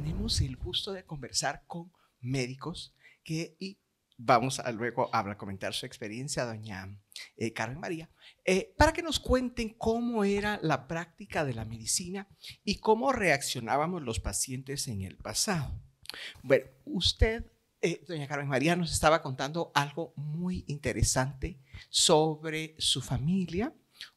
tenemos el gusto de conversar con médicos que y vamos a luego a comentar su experiencia, doña eh, Carmen María, eh, para que nos cuenten cómo era la práctica de la medicina y cómo reaccionábamos los pacientes en el pasado. Bueno, usted, eh, doña Carmen María, nos estaba contando algo muy interesante sobre su familia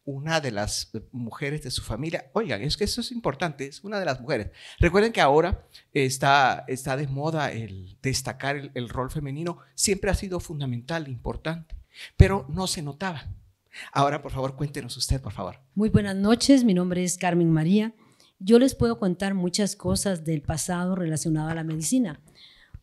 una de las mujeres de su familia. Oigan, es que eso es importante, es una de las mujeres. Recuerden que ahora está, de moda el destacar el, el rol femenino, siempre ha sido fundamental, importante, pero no se notaba. Ahora, por favor, cuéntenos usted, por favor. Muy buenas noches, mi nombre es Carmen María. Yo les puedo contar muchas cosas del pasado relacionado a la medicina.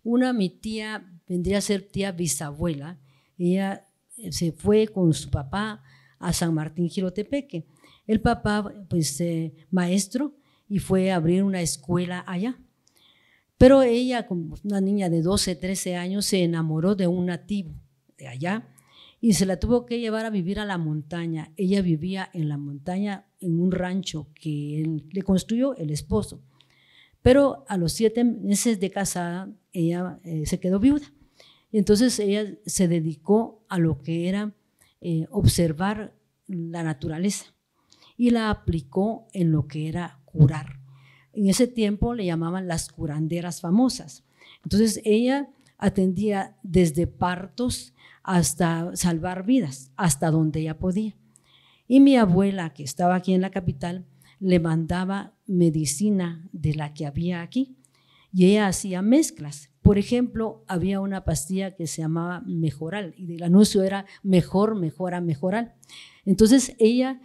Una, mi tía, vendría a ser tía bisabuela, ella eh, se fue con su papá, a San Martín Girotepeque. El papá, pues eh, maestro, y fue a abrir una escuela allá. Pero ella, como una niña de 12, 13 años, se enamoró de un nativo de allá y se la tuvo que llevar a vivir a la montaña. Ella vivía en la montaña, en un rancho que le construyó el esposo. Pero a los siete meses de casada, ella eh, se quedó viuda. Entonces ella se dedicó a lo que era eh, observar la naturaleza y la aplicó en lo que era curar. En ese tiempo le llamaban las curanderas famosas. Entonces ella atendía desde partos hasta salvar vidas, hasta donde ella podía. Y mi abuela, que estaba aquí en la capital, le mandaba medicina de la que había aquí y ella hacía mezclas. Por ejemplo, había una pastilla que se llamaba Mejoral y el anuncio era mejor, mejora, mejoral. Entonces ella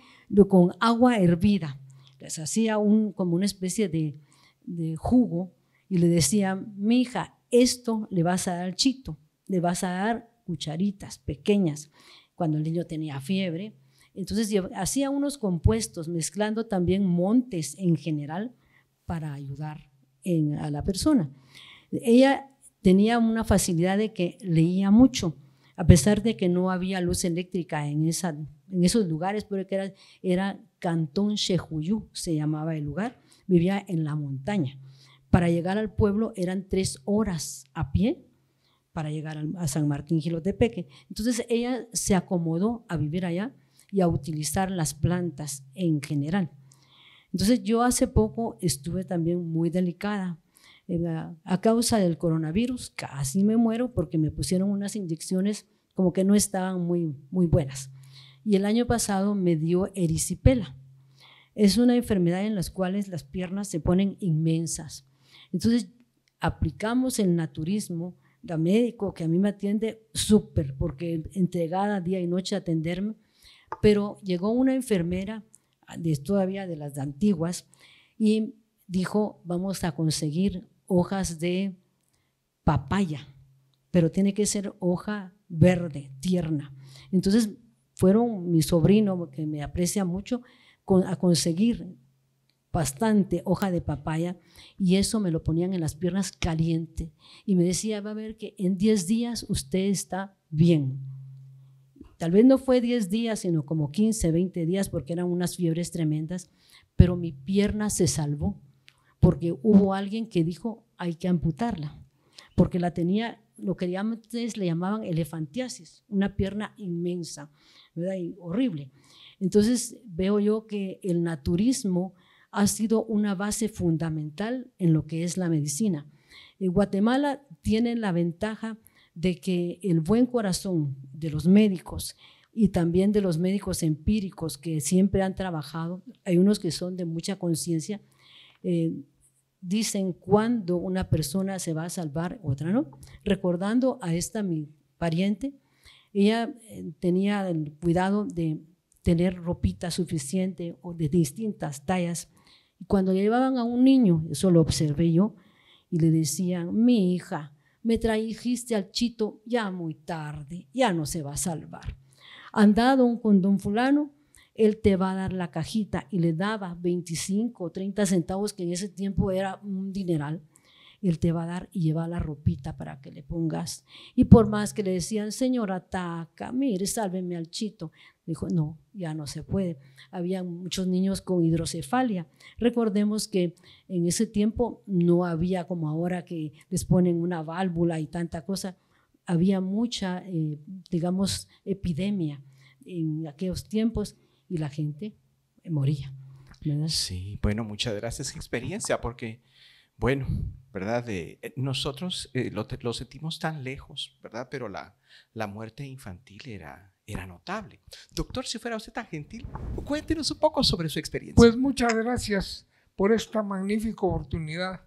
con agua hervida les hacía un, como una especie de, de jugo y le decía, mi hija, esto le vas a dar chito, le vas a dar cucharitas pequeñas cuando el niño tenía fiebre. Entonces hacía unos compuestos mezclando también montes en general para ayudar a la persona. Ella tenía una facilidad de que leía mucho, a pesar de que no había luz eléctrica en, esa, en esos lugares, porque era, era Cantón Chejuyú, se llamaba el lugar, vivía en la montaña. Para llegar al pueblo eran tres horas a pie para llegar a San Martín Gilotepeque. Entonces ella se acomodó a vivir allá y a utilizar las plantas en general. Entonces yo hace poco estuve también muy delicada. Eh, a causa del coronavirus casi me muero porque me pusieron unas inyecciones como que no estaban muy, muy buenas. Y el año pasado me dio erisipela. Es una enfermedad en las cuales las piernas se ponen inmensas. Entonces aplicamos el naturismo, la médico que a mí me atiende súper, porque entregada día y noche a atenderme, pero llegó una enfermera todavía de las antiguas, y dijo, vamos a conseguir hojas de papaya, pero tiene que ser hoja verde, tierna. Entonces fueron mi sobrino, que me aprecia mucho, a conseguir bastante hoja de papaya y eso me lo ponían en las piernas caliente y me decía, va a ver que en 10 días usted está bien. Tal vez no fue 10 días, sino como 15, 20 días, porque eran unas fiebres tremendas, pero mi pierna se salvó, porque hubo alguien que dijo, hay que amputarla, porque la tenía, lo que antes le llamaban elefantiasis, una pierna inmensa, Y horrible. Entonces veo yo que el naturismo ha sido una base fundamental en lo que es la medicina. En Guatemala tiene la ventaja de que el buen corazón de los médicos y también de los médicos empíricos que siempre han trabajado, hay unos que son de mucha conciencia, eh, dicen cuándo una persona se va a salvar, otra no. Recordando a esta mi pariente, ella eh, tenía el cuidado de tener ropita suficiente o de distintas tallas. Y cuando llevaban a un niño, eso lo observé yo, y le decían, mi hija, me trajiste al chito, ya muy tarde, ya no se va a salvar. Andado con don fulano, él te va a dar la cajita y le daba 25 o 30 centavos, que en ese tiempo era un dineral. Él te va a dar y lleva la ropita para que le pongas. Y por más que le decían, Señor, ataca, mire, sálveme al chito. Dijo, no, ya no se puede. Había muchos niños con hidrocefalia. Recordemos que en ese tiempo no había como ahora que les ponen una válvula y tanta cosa. Había mucha, eh, digamos, epidemia en aquellos tiempos y la gente moría. Sí, bueno, muchas gracias, experiencia, porque, bueno, ¿verdad? De, eh, nosotros eh, lo, sentimos tan lejos, ¿verdad? Pero la, la muerte infantil era, era notable. Doctor, si fuera usted tan gentil, cuéntenos un poco sobre su experiencia. Pues muchas gracias por esta magnífica oportunidad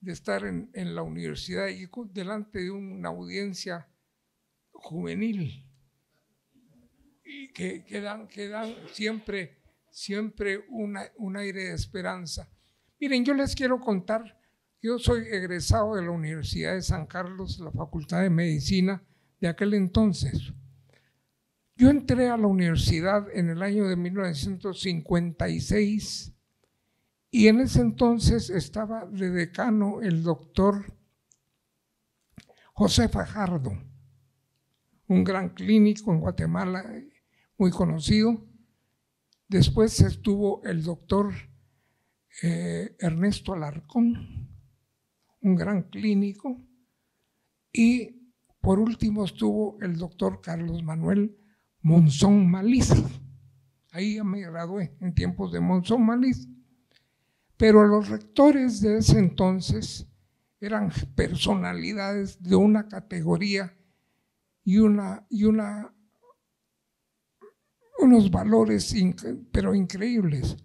de estar en, en la universidad y delante de una audiencia juvenil y que, que, dan, que dan siempre, siempre un aire de esperanza. Miren, yo les quiero contar yo soy egresado de la Universidad de San Carlos, la Facultad de Medicina de aquel entonces. Yo entré a la universidad en el año de 1956 y en ese entonces estaba de decano el doctor José Fajardo, un gran clínico en Guatemala muy conocido. Después estuvo el doctor eh, Ernesto Alarcón un gran clínico, y por último estuvo el doctor Carlos Manuel Monzón Maliz. Ahí ya me gradué en tiempos de Monzón Maliz. Pero los rectores de ese entonces eran personalidades de una categoría y, una, y una, unos valores, pero increíbles.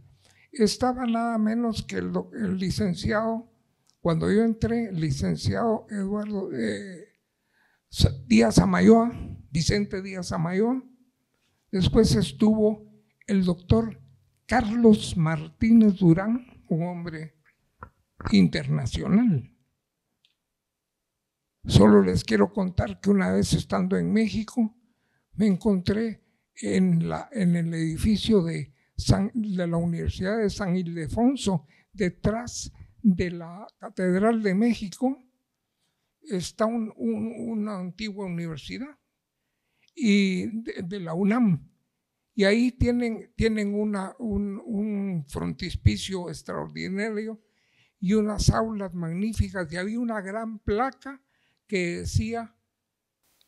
Estaba nada menos que el licenciado cuando yo entré, licenciado Eduardo eh, Díaz Amayoa, Vicente Díaz Amayoa, después estuvo el doctor Carlos Martínez Durán, un hombre internacional. Solo les quiero contar que una vez estando en México, me encontré en, el edificio de, de la Universidad de San Ildefonso, detrás de la Catedral de México está una antigua universidad y de, la UNAM. Y ahí tienen, tienen un, frontispicio extraordinario y unas aulas magníficas. Y había una gran placa que decía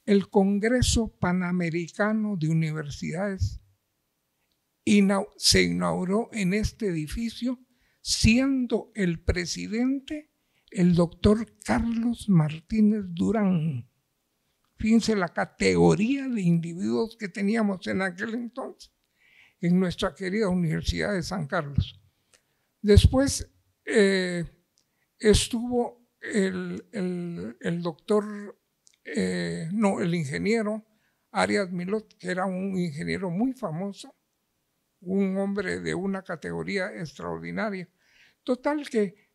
el Congreso Panamericano de Universidades. se inauguró en este edificio siendo el presidente el doctor Carlos Martínez Durán. Fíjense la categoría de individuos que teníamos en aquel entonces en nuestra querida Universidad de San Carlos. Después eh, estuvo el, doctor, eh, no, el ingeniero Arias Milot, que era un ingeniero muy famoso, un hombre de una categoría extraordinaria. Total que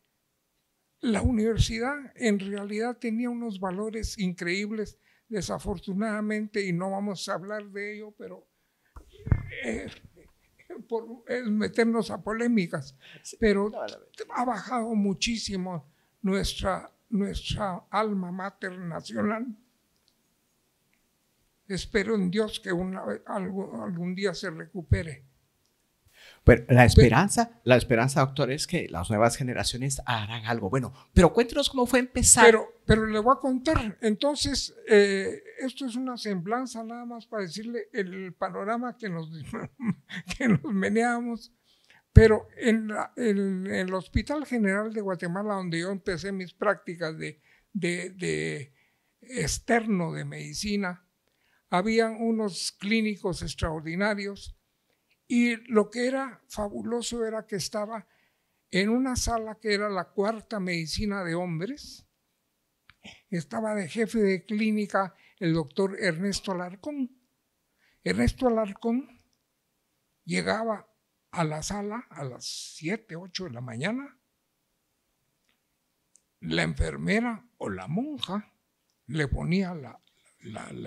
la universidad en realidad tenía unos valores increíbles, desafortunadamente, y no vamos a hablar de ello, pero eh, por meternos a polémicas, pero ha bajado muchísimo nuestra, nuestra alma mater nacional. Espero en Dios que algún día se recupere la esperanza, la esperanza, doctor, es que las nuevas generaciones harán algo bueno. Pero cuéntenos cómo fue empezar. Pero, le voy a contar. Entonces, eh, esto es una semblanza nada más para decirle el panorama que nos, que nos Pero en, el Hospital General de Guatemala, donde yo empecé mis prácticas de, de, de externo de medicina, habían unos clínicos extraordinarios y lo que era fabuloso era que estaba en una sala que era la cuarta medicina de hombres. Estaba de jefe de clínica el doctor Ernesto Alarcón. Ernesto Alarcón llegaba a la sala a las 7, 8 de la mañana. La enfermera o la monja le ponía la,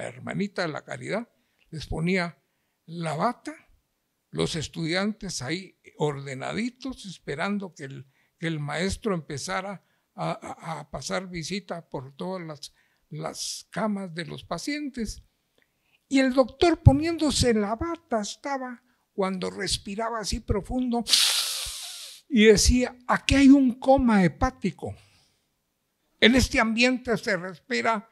hermanita de la caridad, les ponía la bata los estudiantes ahí ordenaditos esperando que el, maestro empezara a, pasar visita por todas las, camas de los pacientes. Y el doctor poniéndose la bata estaba cuando respiraba así profundo y decía, aquí hay un coma hepático. En este ambiente se respira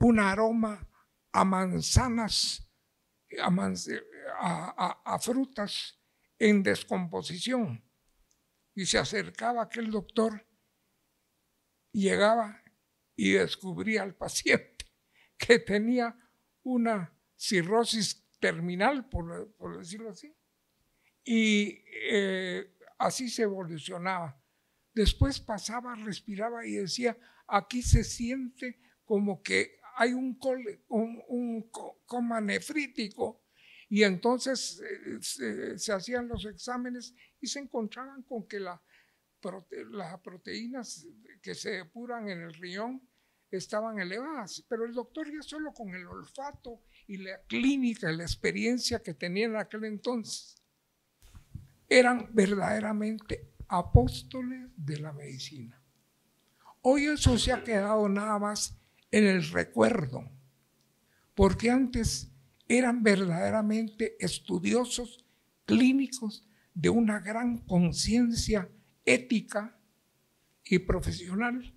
un aroma a manzanas, a a, frutas en descomposición. Y se acercaba aquel doctor, llegaba y descubría al paciente que tenía una cirrosis terminal, por, decirlo así. Y eh, así se evolucionaba. Después pasaba, respiraba y decía, aquí se siente como que hay un, un, un coma nefrítico y entonces eh, eh, se, hacían los exámenes y se encontraban con que las proteínas que se depuran en el riñón estaban elevadas, pero el doctor ya solo con el olfato y la clínica y la experiencia que tenía en aquel entonces, eran verdaderamente apóstoles de la medicina. Hoy eso se ha quedado nada más en el recuerdo, porque antes eran verdaderamente estudiosos clínicos de una gran conciencia ética y profesional.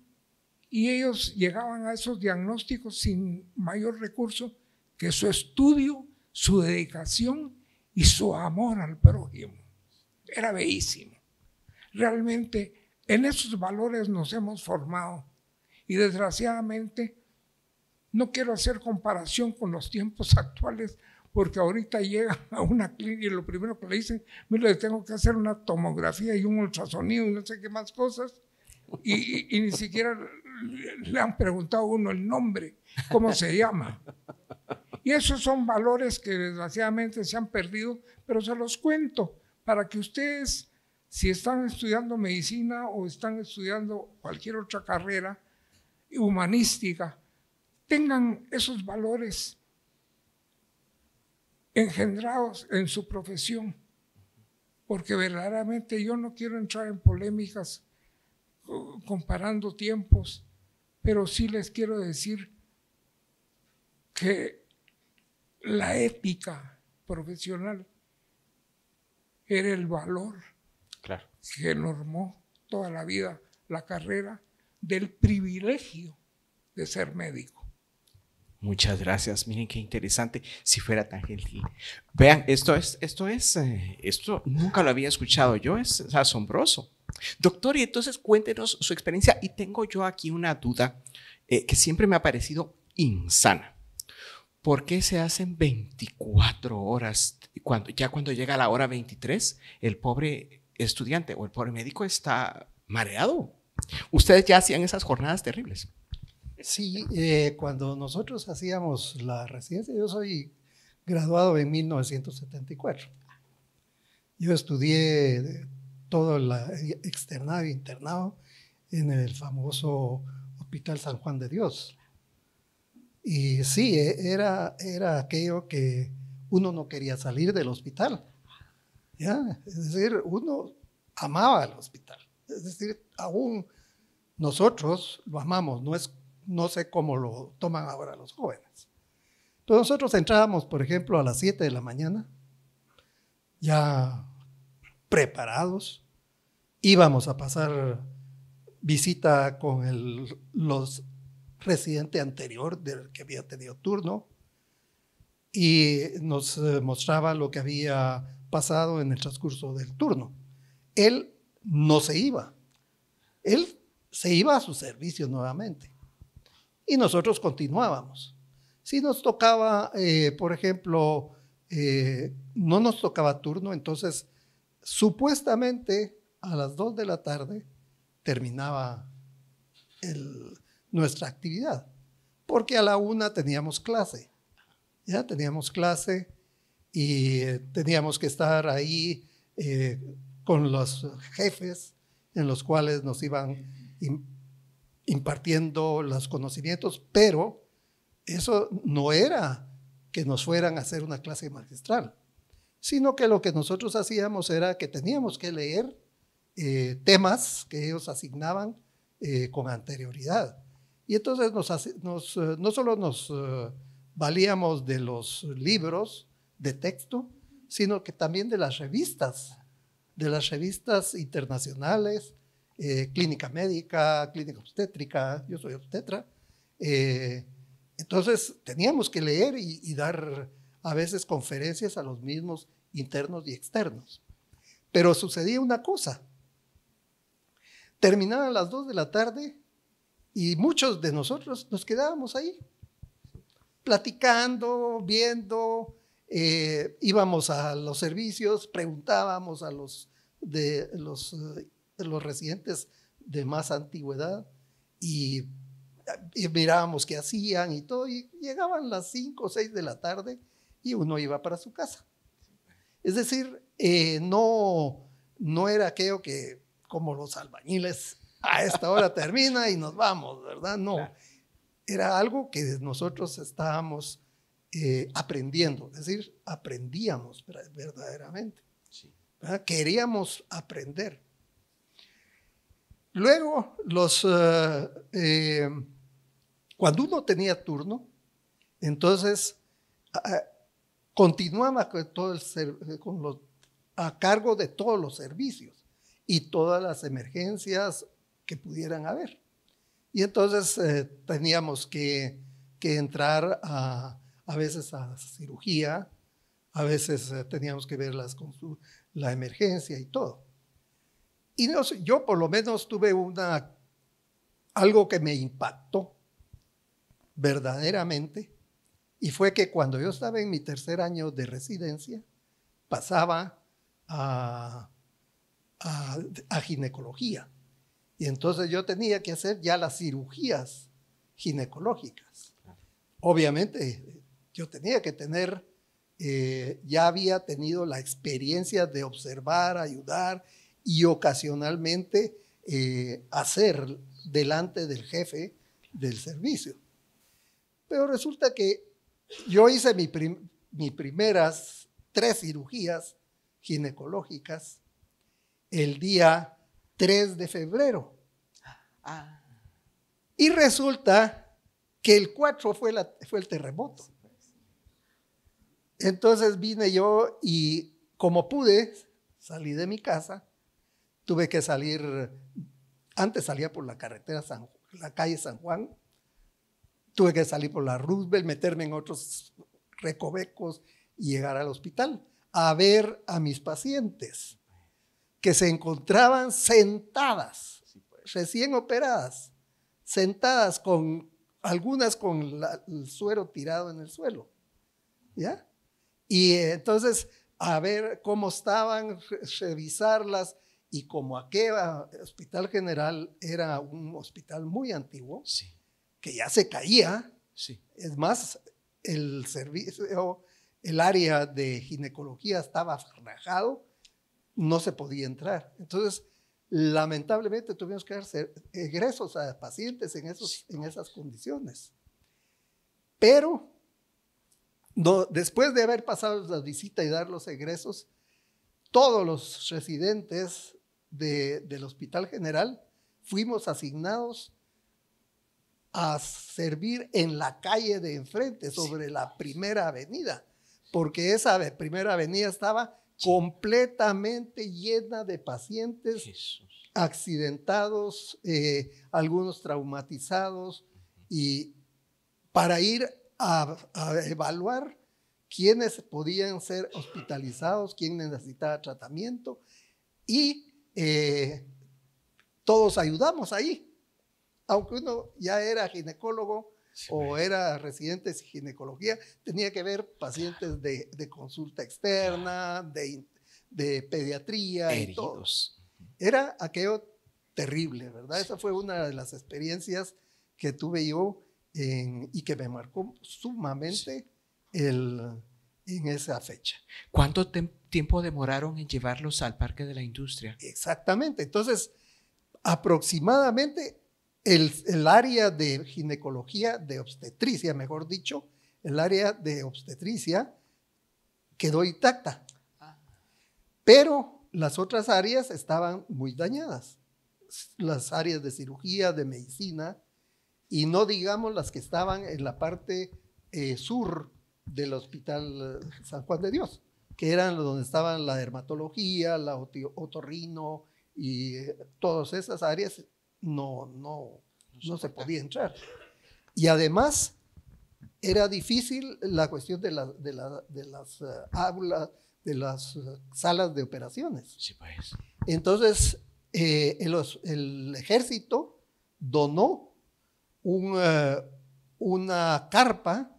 Y ellos llegaban a esos diagnósticos sin mayor recurso que su estudio, su dedicación y su amor al prójimo. Era bellísimo. Realmente en esos valores nos hemos formado y desgraciadamente no quiero hacer comparación con los tiempos actuales porque ahorita llega a una clínica y lo primero que le dicen, mire, le tengo que hacer una tomografía y un ultrasonido y no sé qué más cosas. Y, y ni siquiera le han preguntado a uno el nombre, cómo se llama. Y esos son valores que desgraciadamente se han perdido, pero se los cuento para que ustedes, si están estudiando medicina o están estudiando cualquier otra carrera humanística, tengan esos valores engendrados en su profesión, porque verdaderamente yo no quiero entrar en polémicas comparando tiempos, pero sí les quiero decir que la ética profesional era el valor que normó toda la vida la carrera del privilegio de ser médico. Muchas gracias. Miren qué interesante si fuera tan gentil. Vean, esto es, esto es, eh, esto nunca lo había escuchado yo, es, asombroso. Doctor, y entonces cuéntenos su experiencia. Y tengo yo aquí una duda eh, que siempre me ha parecido insana. ¿Por qué se hacen 24 horas? Cuando, ya cuando llega la hora 23, el pobre estudiante o el pobre médico está mareado. Ustedes ya hacían esas jornadas terribles. Sí, eh, cuando nosotros hacíamos la residencia, yo soy graduado en 1974. Yo estudié todo el eh, externado e internado en el famoso Hospital San Juan de Dios. Y sí, e, era, era aquello que uno no quería salir del hospital. Es decir, uno amaba el hospital. Es decir, aún nosotros lo amamos. No es no sé cómo lo toman ahora los jóvenes. nosotros entrábamos, por ejemplo, a las 7 de la mañana, ya preparados. Íbamos a pasar visita con el, los residentes anterior del que había tenido turno y nos eh, mostraba lo que había pasado en el transcurso del turno. Él no se iba. Él se iba a su servicio nuevamente y nosotros continuábamos. Si nos tocaba, eh, por ejemplo, eh, no nos tocaba turno, entonces supuestamente a las 2 de la tarde terminaba nuestra actividad, porque a la una teníamos clase, ya teníamos clase y eh, teníamos que estar ahí con los jefes en los cuales nos iban impartiendo los conocimientos, pero eso no era que nos fueran a hacer una clase magistral, sino que lo que nosotros hacíamos era que teníamos que leer eh, temas que ellos asignaban eh, con anterioridad. Y entonces eh, no solo nos valíamos de los libros de texto, sino que también de las revistas, de las revistas internacionales, eh, clínica médica, clínica obstétrica, yo soy obstetra. Eh, entonces teníamos que leer y, dar a veces conferencias a los mismos internos y externos. Pero sucedía una cosa. Terminaban las dos de la tarde y muchos de nosotros nos quedábamos ahí, platicando, viendo, eh, íbamos a los servicios, preguntábamos a los, de, los los residentes de más antigüedad y, mirábamos qué hacían y todo, y llegaban las 5 o 6 de la tarde y uno iba para su casa. Es decir, eh, no, no era aquello que, como los albañiles, a esta hora termina y nos vamos, ¿verdad? No, era algo que nosotros estábamos eh, aprendiendo, es decir, aprendíamos verdaderamente. Queríamos aprender. Luego, los, eh, eh, cuando uno tenía turno, entonces continuaba con a cargo de todos los servicios y todas las emergencias que pudieran haber. Y entonces eh, teníamos que, entrar a, veces a cirugía, a veces teníamos que ver la emergencia y todo. Y yo por lo menos tuve una, algo que me impactó verdaderamente, y fue que cuando yo estaba en mi tercer año de residencia, pasaba a, ginecología. Y entonces yo tenía que hacer ya las cirugías ginecológicas. Obviamente yo tenía que tener, eh, ya había tenido la experiencia de observar, ayudar y ocasionalmente eh, hacer delante del jefe del servicio. Pero resulta que yo hice mis primeras tres cirugías ginecológicas el día 3 de febrero. Ah. Y resulta que el 4 fue, la, fue el terremoto. Entonces vine yo y como pude, salí de mi casa Tuve que salir, antes salía por la carretera, San, la calle San Juan, tuve que salir por la Roosevelt, meterme en otros recovecos y llegar al hospital a ver a mis pacientes que se encontraban sentadas, pues. recién operadas, sentadas con algunas con el suero tirado en el suelo, ¿ya? Y entonces a ver cómo estaban, revisarlas, y como aquel eh, hospital general era un hospital muy antiguo, que ya se caía, es más, el servicio, el área de ginecología estaba rajado, no se podía entrar. Entonces, lamentablemente tuvimos que dar egresos a pacientes en, esos, en esas condiciones. Pero, después de haber pasado la visita y dar los egresos, todos los residentes del Hospital General, fuimos asignados a servir en la calle de enfrente, sobre la primera avenida, porque esa primera avenida estaba completamente llena de pacientes accidentados, eh, algunos traumatizados, y para ir a, a evaluar quiénes podían ser hospitalizados, quién necesitaba tratamiento, y eh, todos ayudamos ahí, aunque uno ya era ginecólogo o era residente de ginecología, tenía que ver pacientes de, consulta externa, de, pediatría y todos. Era aquello terrible, ¿verdad? Esa fue una de las experiencias que tuve yo y que me marcó sumamente el en esa fecha. ¿Cuánto tiempo demoraron en llevarlos al Parque de la Industria? Exactamente. Entonces, aproximadamente el, área de ginecología, de obstetricia, mejor dicho, el área de obstetricia quedó intacta. Pero las otras áreas estaban muy dañadas. Las áreas de cirugía, de medicina, y no digamos las que estaban en la parte eh, sur del Hospital eh, San Juan de Dios, que eran donde estaban la dermatología, la otorrino y eh, todas esas áreas, no, no, no se podía entrar. Y además era difícil la cuestión de, de, las eh, aulas, de las salas de operaciones. Pues. Entonces, el, ejército donó una carpa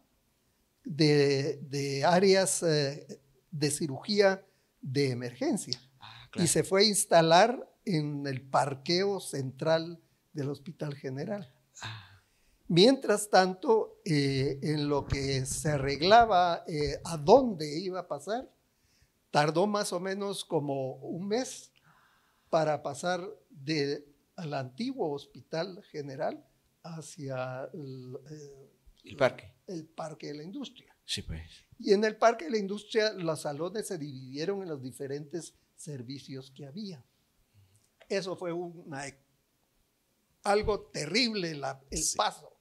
de, áreas eh, de cirugía de emergencia. Ah, y se fue a instalar en el parqueo central del Hospital General. Ah. Mientras tanto, eh, en lo que se arreglaba eh, a dónde iba a pasar, tardó más o menos como un mes para pasar del antiguo Hospital General hacia el parque el Parque de la Industria. Sí, pues. Y en el Parque de la Industria los salones se dividieron en los diferentes servicios que había. Eso fue una, e, algo terrible el paso.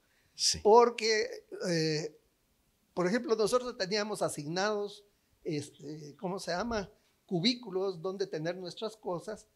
Porque, eh, por ejemplo, nosotros teníamos asignados, este, ¿cómo se llama? Cubículos donde tener nuestras cosas.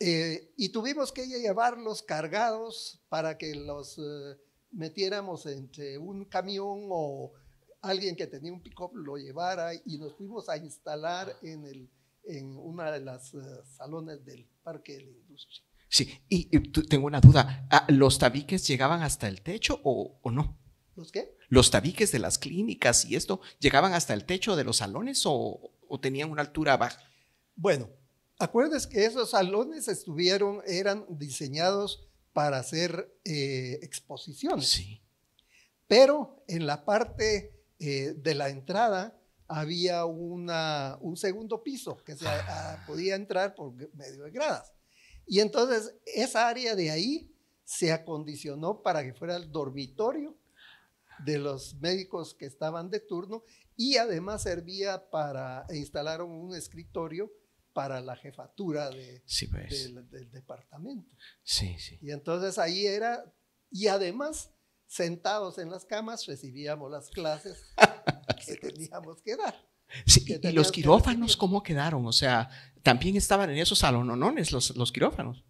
Eh, y tuvimos que llevarlos cargados para que los... Eh, metiéramos entre un camión o alguien que tenía un pick-up lo llevara y nos fuimos a instalar ah. en, el, en una de las eh, salones del Parque de la Industria. Sí, y, tengo una duda, ah, ¿los tabiques llegaban hasta el techo o, no? ¿Los qué? ¿Los tabiques de las clínicas y esto llegaban hasta el techo de los salones o, o tenían una altura baja? Bueno, acuérdense que esos salones estuvieron, eran diseñados para hacer eh, exposiciones. Sí. Pero en la parte eh, de la entrada había un segundo piso que se ah. podía entrar por medio de gradas. Y entonces esa área de ahí se acondicionó para que fuera el dormitorio de los médicos que estaban de turno y además servía para instalar un escritorio para la jefatura de, pues. del, departamento. Sí, sí. Y entonces ahí era, y además sentados en las camas recibíamos las clases que teníamos que dar. Sí, que y los quirófanos, ¿cómo quedaron? O sea, también estaban en esos salonones los, los quirófanos.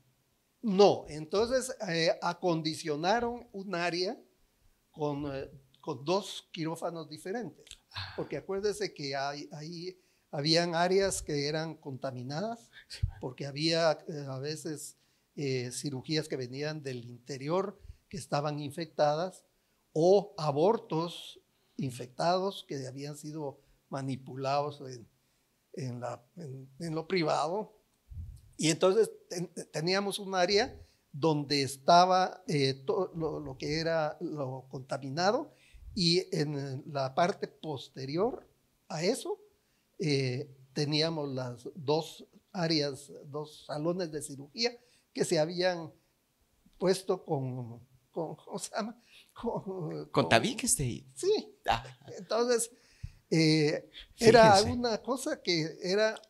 No, entonces eh, acondicionaron un área con, eh, con, dos quirófanos diferentes, ah. porque acuérdese que ahí habían áreas que eran contaminadas porque había eh, a veces eh, cirugías que venían del interior que estaban infectadas o abortos infectados que habían sido manipulados en, lo privado. Y entonces teníamos un área donde estaba eh, todo lo, que era lo contaminado y en la parte posterior a eso eh, teníamos las dos áreas, dos salones de cirugía que se habían puesto con, con tabi Con, Sí. Ah. Entonces, eh, era una cosa que era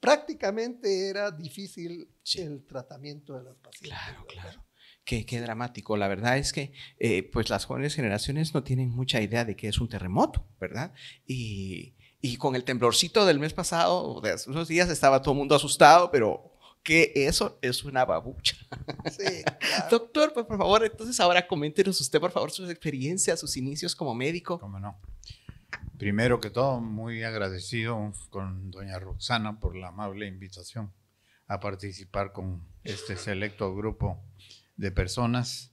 prácticamente era difícil el tratamiento de las pacientes. Claro, claro. Qué, dramático. La verdad es que eh, pues las jóvenes generaciones no tienen mucha idea de qué es un terremoto, ¿verdad? Y, con el temblorcito del mes pasado, de hace unos días, estaba todo el mundo asustado, pero que eso es una babucha. Doctor, pues por favor, entonces ahora coméntenos usted, por favor, sus experiencias, sus inicios como médico. Cómo no. Primero que todo, muy agradecido con doña Roxana por la amable invitación a participar con este selecto grupo de personas,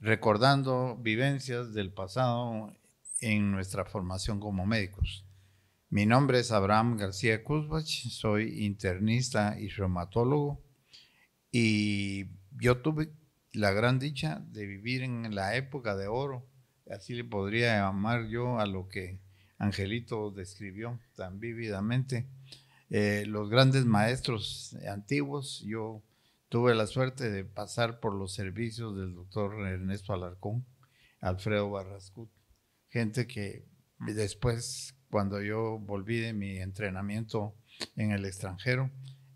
recordando vivencias del pasado en nuestra formación como médicos. Mi nombre es Abraham García Kuzbach, soy internista y reumatólogo y yo tuve la gran dicha de vivir en la época de oro, así le podría llamar yo a lo que Angelito describió tan vívidamente. Eh, los grandes maestros antiguos, yo Tuve la suerte de pasar por los servicios del doctor Ernesto Alarcón, Alfredo Barrascut, gente que después, cuando yo volví de mi entrenamiento en el extranjero,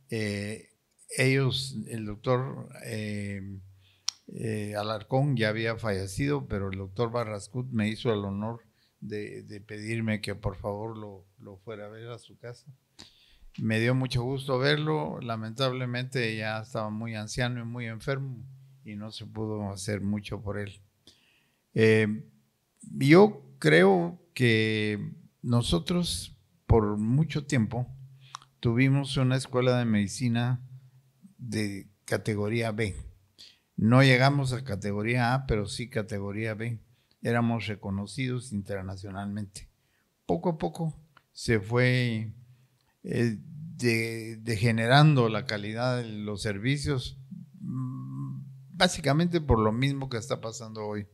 eh, ellos, el doctor eh, eh, Alarcón ya había fallecido, pero el doctor Barrascut me hizo el honor de, pedirme que por favor lo fuera a ver a su casa me dio mucho gusto verlo. Lamentablemente ya estaba muy anciano y muy enfermo y no se pudo hacer mucho por él. Eh, yo creo que nosotros por mucho tiempo tuvimos una escuela de medicina de categoría B. No llegamos a categoría A, pero sí categoría B. Éramos reconocidos internacionalmente. Poco a poco se fue eh, de, degenerando la calidad de los servicios, mm, básicamente por lo mismo que está pasando hoy.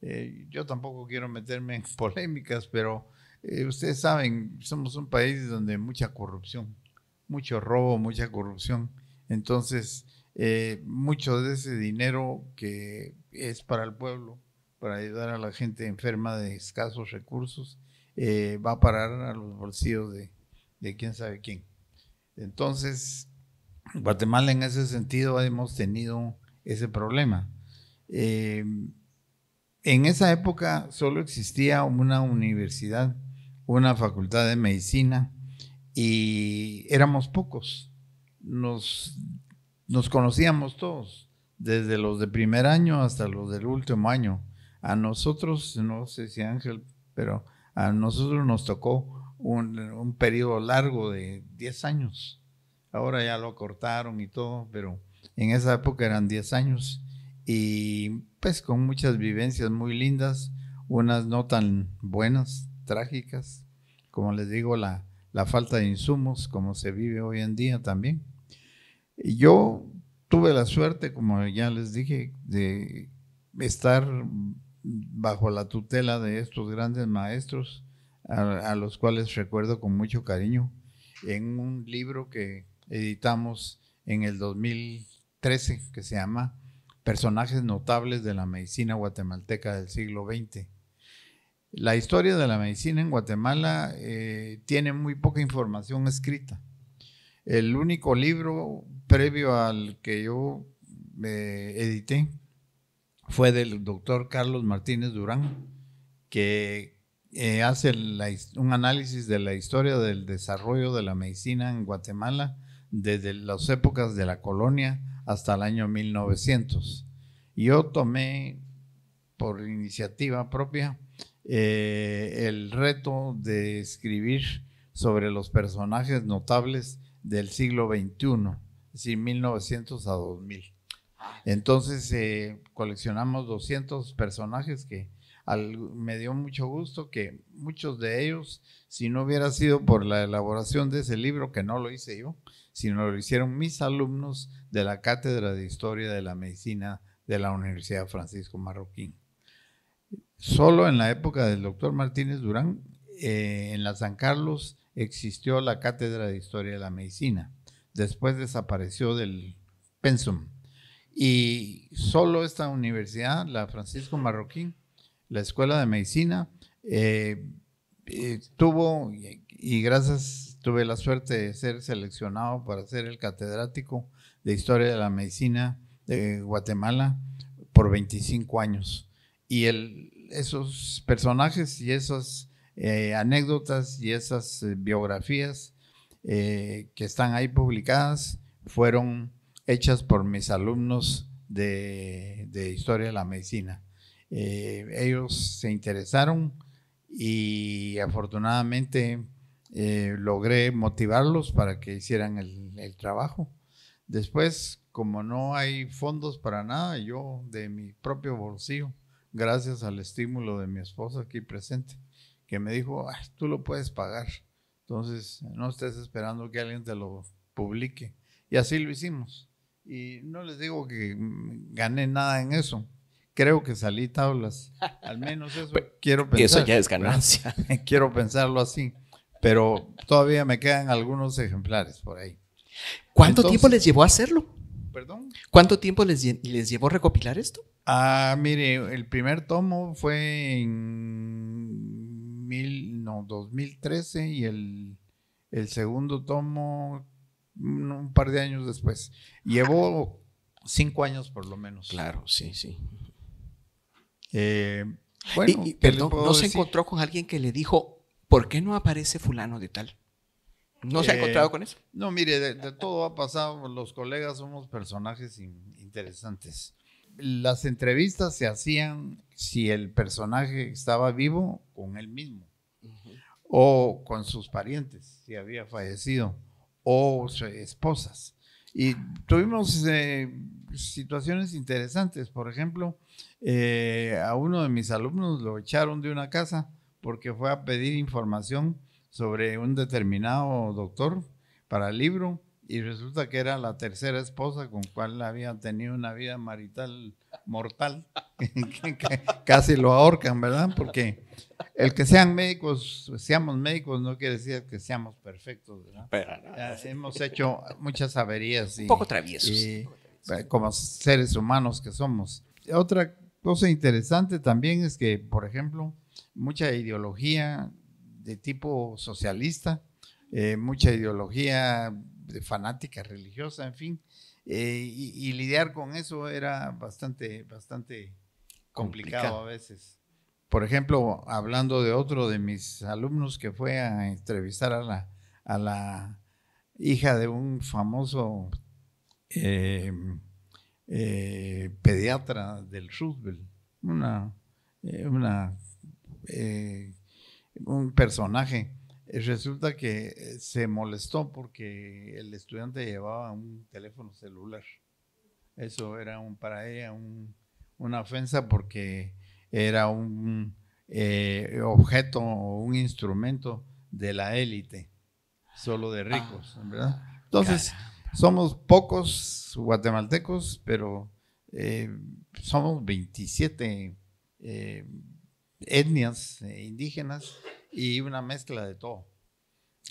Eh, yo tampoco quiero meterme en polémicas, pero eh, ustedes saben, somos un país donde mucha corrupción, mucho robo, mucha corrupción. Entonces, mucho de ese dinero que es para el pueblo, para ayudar a la gente enferma de escasos recursos, va a parar a los bolsillos de, de quién sabe quién. Entonces, Guatemala en ese sentido hemos tenido ese problema. Eh, en esa época solo existía una universidad, una facultad de medicina y éramos pocos. Nos, nos conocíamos todos, desde los de primer año hasta los del último año. A nosotros, no sé si Ángel, pero a nosotros nos tocó un, periodo largo de 10 años. Ahora ya lo cortaron y todo, pero en esa época eran 10 años y pues con muchas vivencias muy lindas, unas no tan buenas, trágicas, como les digo, la, la falta de insumos como se vive hoy en día también. Y yo tuve la suerte, como ya les dije, de estar bajo la tutela de estos grandes maestros a, los cuales recuerdo con mucho cariño, en un libro que editamos en el 2013 que se llama Personajes notables de la medicina guatemalteca del siglo XX. La historia de la medicina en Guatemala eh, tiene muy poca información escrita. El único libro previo al que yo eh, edité fue del doctor Carlos Martínez Durán, que eh, hace un análisis de la historia del desarrollo de la medicina en Guatemala desde las épocas de la colonia hasta el año 1900. Yo tomé por iniciativa propia eh, el reto de escribir sobre los personajes notables del siglo XXI, es decir, 1900 a 2000. Ah. Entonces eh, coleccionamos 200 personajes que me dio mucho gusto que muchos de ellos, si no hubiera sido por la elaboración de ese libro, que no lo hice yo, sino lo hicieron mis alumnos de la Cátedra de Historia de la Medicina de la Universidad Francisco Marroquín. Solo en la época del doctor Martínez Durán, eh, en la San Carlos, existió la Cátedra de Historia de la Medicina. Después desapareció del pensum. Y solo esta universidad, la Francisco Marroquín, la Escuela de Medicina. Eh, eh, tuvo, y, gracias, tuve la suerte de ser seleccionado para ser el catedrático de Historia de la Medicina de Guatemala por 25 años. Y el, esos personajes y esas eh, anécdotas y esas biografías que están ahí publicadas fueron hechas por mis alumnos de Historia de la Medicina. Eh, ellos se interesaron y afortunadamente eh, logré motivarlos para que hicieran el, el, trabajo. Después, como no hay fondos para nada, yo de mi propio bolsillo, gracias al estímulo de mi esposa aquí presente, que me dijo, tú lo puedes pagar. Entonces, no estés esperando que alguien te lo publique. Y así lo hicimos. Y no les digo que mm, gané nada en eso, creo que salí tablas. Al menos eso quiero pensar. Eso ya es ganancia. quiero pensarlo así. Pero todavía me quedan algunos ejemplares por ahí. ¿Cuánto tiempo les llevó a hacerlo? ¿Perdón? ¿Cuánto tiempo les, llevó a recopilar esto? Ah, mire, el primer tomo fue en mil, no, 2013 y el, el segundo tomo un par de años después. Llevó cinco años por lo menos. Claro, sí, sí. Eh, ¿no se encontró con alguien que le dijo, ¿por qué no aparece fulano de tal? ¿No se ha eh, encontrado con eso? No, mire, de, todo ha pasado, los colegas somos personajes interesantes. Las entrevistas se hacían si el personaje estaba vivo con él mismo, o con sus parientes, si había fallecido, o esposas. Y tuvimos eh, situaciones interesantes, por ejemplo, eh, a uno de mis alumnos lo echaron de una casa porque fue a pedir información sobre un determinado doctor para el libro y resulta que era la tercera esposa con cual había tenido una vida marital mortal. Casi lo ahorcan, ¿verdad? Porque el que sean médicos, seamos médicos, no quiere decir que seamos perfectos, ¿verdad? Hemos hecho muchas averías. Y, Un poco traviesos. Eh, como seres humanos que somos. Otra Cosa interesante también es que, por ejemplo, mucha ideología de tipo socialista, eh, mucha ideología de fanática religiosa, en fin, eh, y, lidiar con eso era bastante, bastante complicado, a veces. Por ejemplo, hablando de otro de mis alumnos que fue a entrevistar a la, a la hija de un famoso eh, eh, pediatra del Roosevelt, una, eh, una eh, un personaje. Resulta que se molestó porque el estudiante llevaba un teléfono celular. Eso era un, para ella una ofensa porque era un objeto o un instrumento de la élite, solo de ricos, ah, ¿verdad? Entonces, somos pocos guatemaltecos, pero eh, somos 27 eh, etnias eh, indígenas y una mezcla de todo.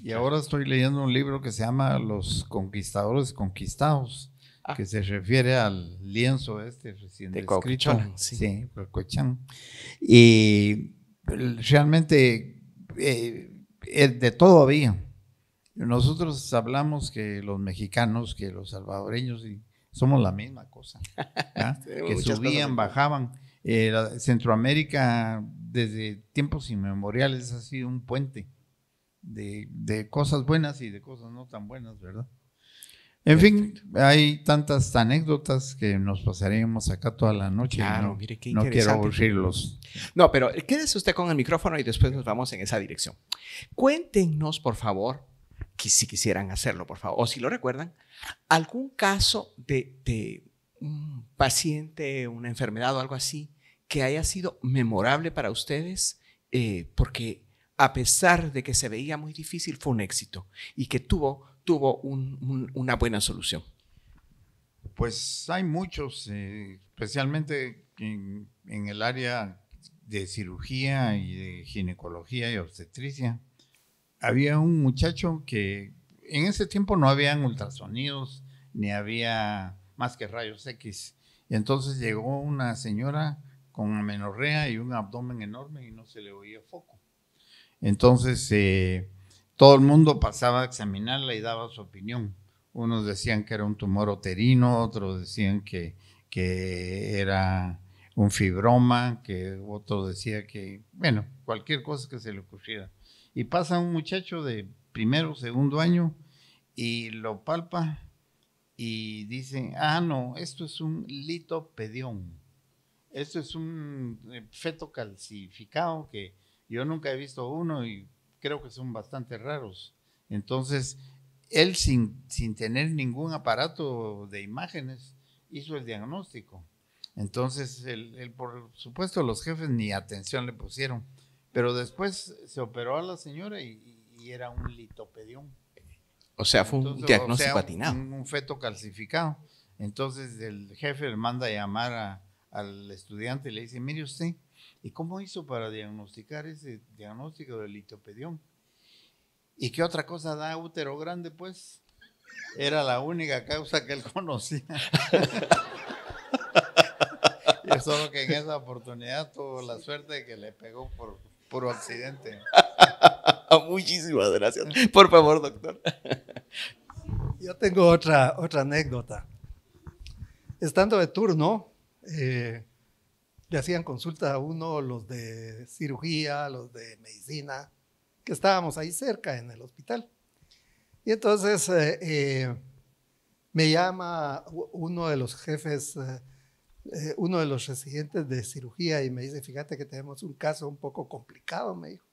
Y ahora estoy leyendo un libro que se llama Los conquistadores conquistados, ah. que se refiere al lienzo este recién de descrito. Sí, Y realmente eh, de todo había. Nosotros hablamos que los mexicanos, que los salvadoreños, somos la misma cosa. que subían, bajaban. Eh, Centroamérica, desde tiempos inmemoriales, ha sido un puente de, cosas buenas y de cosas no tan buenas, ¿verdad? En fin, hay tantas anécdotas que nos pasaremos acá toda la noche. mire qué No quiero aburrirlos. No, pero quédese usted con el micrófono y después nos vamos en esa dirección. Cuéntenos, por favor, si quisieran hacerlo, por favor, o si lo recuerdan, algún caso de, un paciente, una enfermedad o algo así, que haya sido memorable para ustedes, eh, porque a pesar de que se veía muy difícil, fue un éxito y que tuvo, tuvo una buena solución. Pues hay muchos, eh, especialmente en el área de cirugía y de ginecología y obstetricia había un muchacho que en ese tiempo no habían ultrasonidos, ni había más que rayos X. Y entonces llegó una señora con amenorrea y un abdomen enorme y no se le oía foco. Entonces eh, todo el mundo pasaba a examinarla y daba su opinión. Unos decían que era un tumor uterino, otros decían que, que era un fibroma, que otro decía que, bueno, cualquier cosa que se le ocurriera y pasa un muchacho de primero, segundo año y lo palpa y dice ah, no, esto es un litopedión. Esto es un eh, feto calcificado que yo nunca he visto uno y creo que son bastante raros. Entonces, él sin, sin tener ningún aparato de imágenes hizo el diagnóstico. Entonces, por supuesto, los jefes ni atención le pusieron. Pero después se operó a la señora y, era un litopedión. O sea, fue un diagnóstico o Un, feto calcificado. Entonces el jefe le manda a llamar al estudiante y le dice, mire usted, ¿y cómo hizo para diagnosticar ese diagnóstico de litopedión? ¿Y qué otra cosa da útero grande, pues? Era la única causa que él conocía. Es solo que en esa oportunidad tuvo la suerte de que le pegó por por accidente. Muchísimas gracias. Por favor, doctor. Yo tengo otra, otra anécdota. Estando de turno, eh, le hacían consulta a uno los de cirugía, los de medicina, que estábamos ahí cerca en el hospital. Y entonces eh, eh, me llama uno de los jefes eh, uno de los residentes de cirugía y me dice, fíjate que tenemos un caso un poco complicado, me dijo.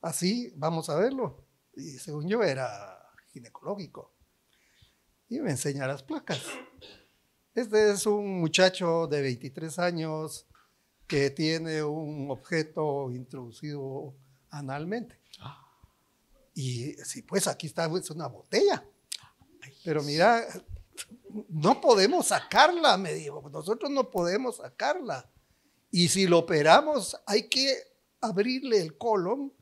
Así, ah, vamos a verlo. Y según yo era ginecológico. Y me enseña las placas. Este es un muchacho de 23 años que tiene un objeto introducido analmente. Ah. Y sí, pues aquí está, es una botella. Pero mira, no podemos sacarla, me dijo, nosotros no podemos sacarla. Y si lo operamos, hay que abrirle el colon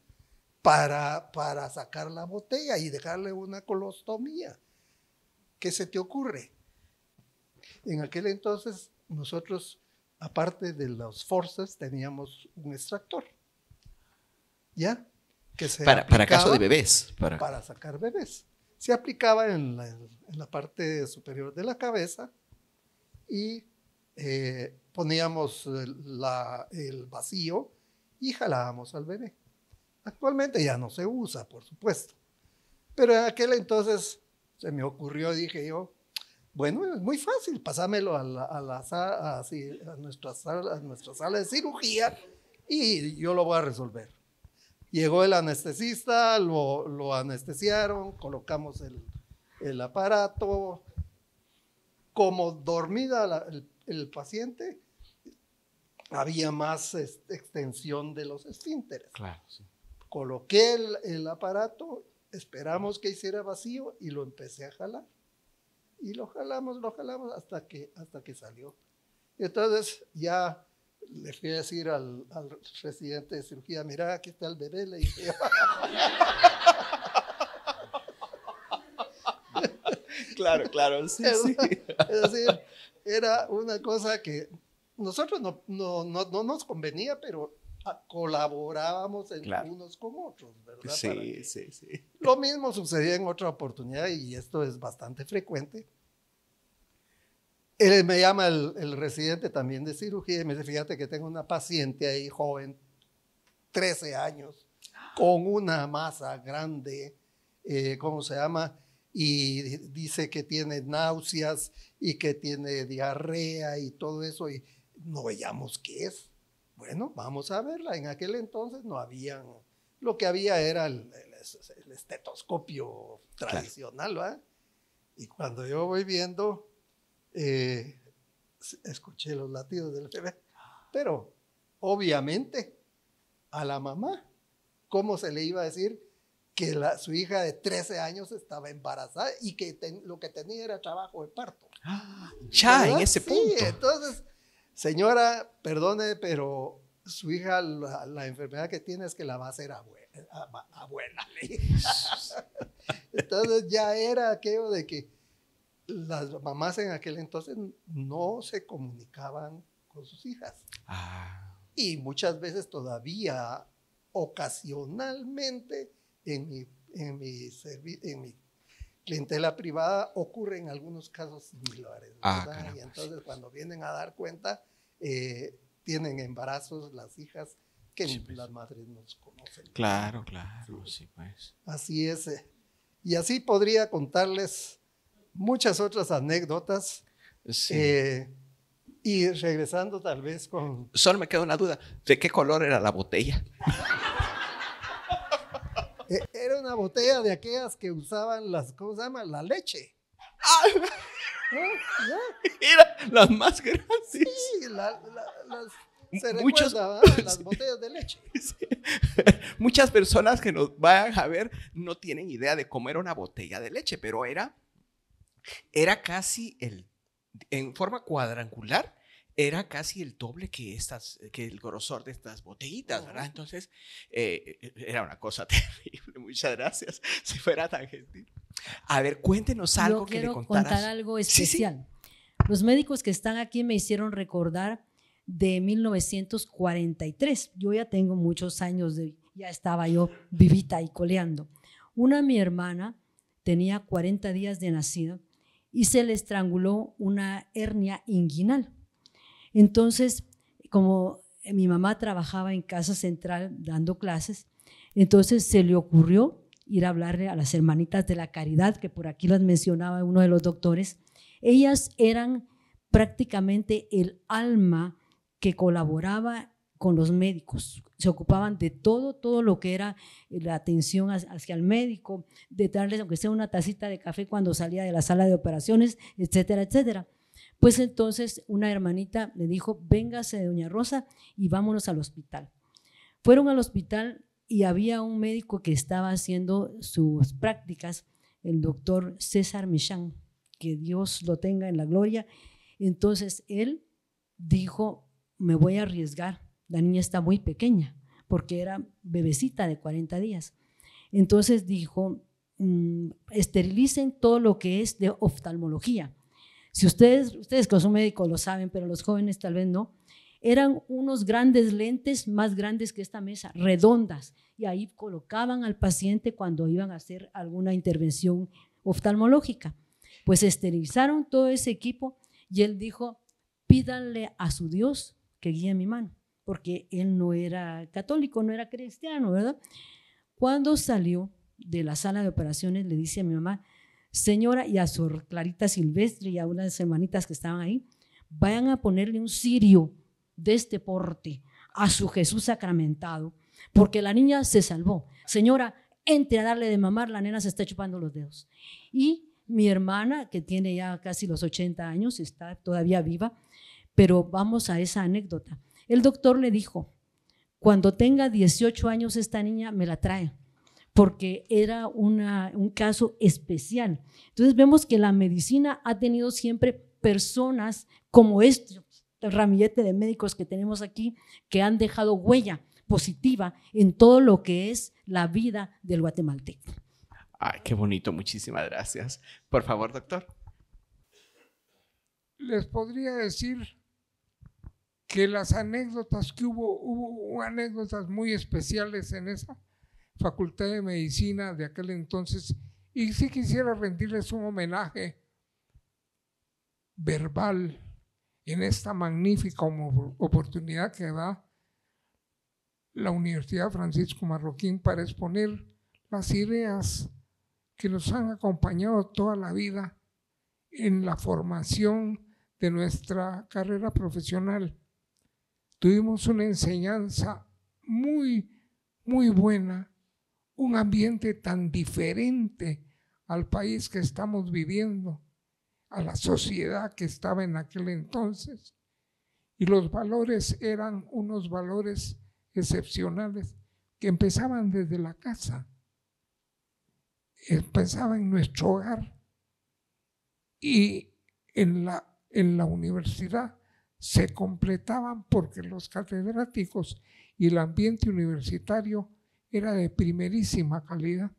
para, para sacar la botella y dejarle una colostomía. ¿Qué se te ocurre? En aquel entonces nosotros, aparte de las fuerzas, teníamos un extractor. ¿Ya? para, caso de bebés. para sacar bebés se aplicaba en la, parte superior de la cabeza y eh, poníamos el vacío y jalábamos al bebé. Actualmente ya no se usa, por supuesto. Pero en aquel entonces se me ocurrió, dije yo, bueno, es muy fácil, pásamelo a, a nuestra sala de cirugía y yo lo voy a resolver. Llegó el anestesista, lo, anestesiaron, colocamos el, aparato. Como dormida el, paciente, había más este, extensión de los esfínteres. Claro, Coloqué el, aparato, esperamos que hiciera vacío y lo empecé a jalar. Y lo jalamos, lo jalamos hasta que, hasta que salió. Entonces ya le fui a decir al, residente de cirugía, mira, aquí está el bebé, le dije. claro, claro, sí, es, decir, era una cosa que nosotros no, no, nos convenía, pero ah, colaborábamos en unos con otros, ¿verdad? Sí, sí, sí. Lo mismo sucedía en otra oportunidad y esto es bastante frecuente me llama el, residente también de cirugía y me dice, fíjate que tengo una paciente ahí joven, 13 años, con una masa grande, eh, ¿cómo se llama? Y dice que tiene náuseas y que tiene diarrea y todo eso y no veíamos qué es. Bueno, vamos a verla. En aquel entonces no habían, lo que había era el, el estetoscopio tradicional, ¿verdad? Y cuando yo voy viendo eh, escuché los latidos del bebé. Pero obviamente a la mamá, ¿cómo se le iba a decir que la, su hija de 13 años estaba embarazada y que lo que tenía era trabajo de parto? ya, en ese punto. Sí, entonces, señora, perdone, pero su hija, la, enfermedad que tiene es que la va a hacer abuela. Entonces ya era aquello de que las mamás en aquel entonces no se comunicaban con sus hijas. Ah. Y muchas veces todavía, ocasionalmente, en mi, en mi, clientela privada ocurren algunos casos similares. Ah, y entonces pues. cuando vienen a dar cuenta, eh, tienen embarazos las hijas que pues. las madres no conocen. Claro, claro, sí pues. Así es. Eh. Y así podría contarles muchas otras anécdotas. Eh, y regresando tal vez con... Solo me queda una duda. ¿De qué color era la botella? E-, era una botella de aquellas que usaban las... ¿Cómo se llama? La leche. Ah, las más grandes. Sí, de leche. Muchas personas que nos vayan a ver no tienen idea de cómo era una botella de leche, pero era era casi el, en forma cuadrangular, era casi el doble que, estas, que el grosor de estas botellitas, ¿verdad? Entonces, eh, eh, era una cosa terrible. Muchas gracias, si fuera tan gentil. A ver, cuéntenos algo que le contaras. contar algo especial. Los médicos que están aquí me hicieron recordar de 1943. Yo ya tengo muchos años de, ya estaba yo vivita y coleando. Una mi hermana tenía 40 días de nacido y se le estranguló una hernia inguinal. Entonces, como eh, mi mamá trabajaba en Casa Central dando clases, entonces se le ocurrió ir a hablarle a las hermanitas de la caridad, que por aquí las mencionaba uno de los doctores. Ellas eran prácticamente el alma que colaboraba con los médicos, se ocupaban de todo, todo lo que era eh, la atención hacia el médico, de darles aunque sea una tacita de café cuando salía de la sala de operaciones, etcétera, etcétera. Pues entonces una hermanita le dijo, véngase doña Rosa y vámonos al hospital. Fueron al hospital y había un médico que estaba haciendo sus prácticas, el doctor César Michán, que Dios lo tenga en la gloria. Entonces él dijo, me voy a arriesgar la niña está muy pequeña, porque era bebecita de 40 días. Entonces dijo, mm, esterilicen todo lo que es de oftalmología. Si ustedes, ustedes que son médicos lo saben, pero los jóvenes tal vez no, eran unos grandes lentes más grandes que esta mesa, redondas, y ahí colocaban al paciente cuando iban a hacer alguna intervención oftalmológica. Pues esterilizaron todo ese equipo y él dijo, pídanle a su Dios que guíe mi mano porque él no era católico, no era cristiano, ¿verdad? Cuando salió de la sala de operaciones, le dice a mi mamá, señora, y a su Clarita Silvestre y a unas hermanitas que estaban ahí, vayan a ponerle un cirio de este porte a su Jesús sacramentado, porque la niña se salvó. Señora, entre a darle de mamar, la nena se está chupando los dedos. Y mi hermana, que tiene ya casi los 80 años, está todavía viva, pero vamos a esa anécdota. El doctor le dijo, cuando tenga 18 años esta niña me la trae, porque era un caso especial. Entonces vemos que la medicina ha tenido siempre personas como este ramillete de médicos que tenemos aquí, que han dejado huella positiva en todo lo que es la vida del guatemalteco. Ay, qué bonito, muchísimas gracias. Por favor, doctor. Les podría decir que las anécdotas que hubo, hubo anécdotas muy especiales en esa facultad de medicina de aquel entonces, y sí quisiera rendirles un homenaje verbal en esta magnífica oportunidad que da la Universidad Francisco Marroquín para exponer las ideas que nos han acompañado toda la vida en la formación de nuestra carrera profesional. Tuvimos una enseñanza muy, muy buena, un ambiente tan diferente al país que estamos viviendo, a la sociedad que estaba en aquel entonces. Y los valores eran unos valores excepcionales que empezaban desde la casa, empezaban en nuestro hogar y en la, en la universidad se completaban porque los catedráticos y el ambiente universitario era de primerísima calidad,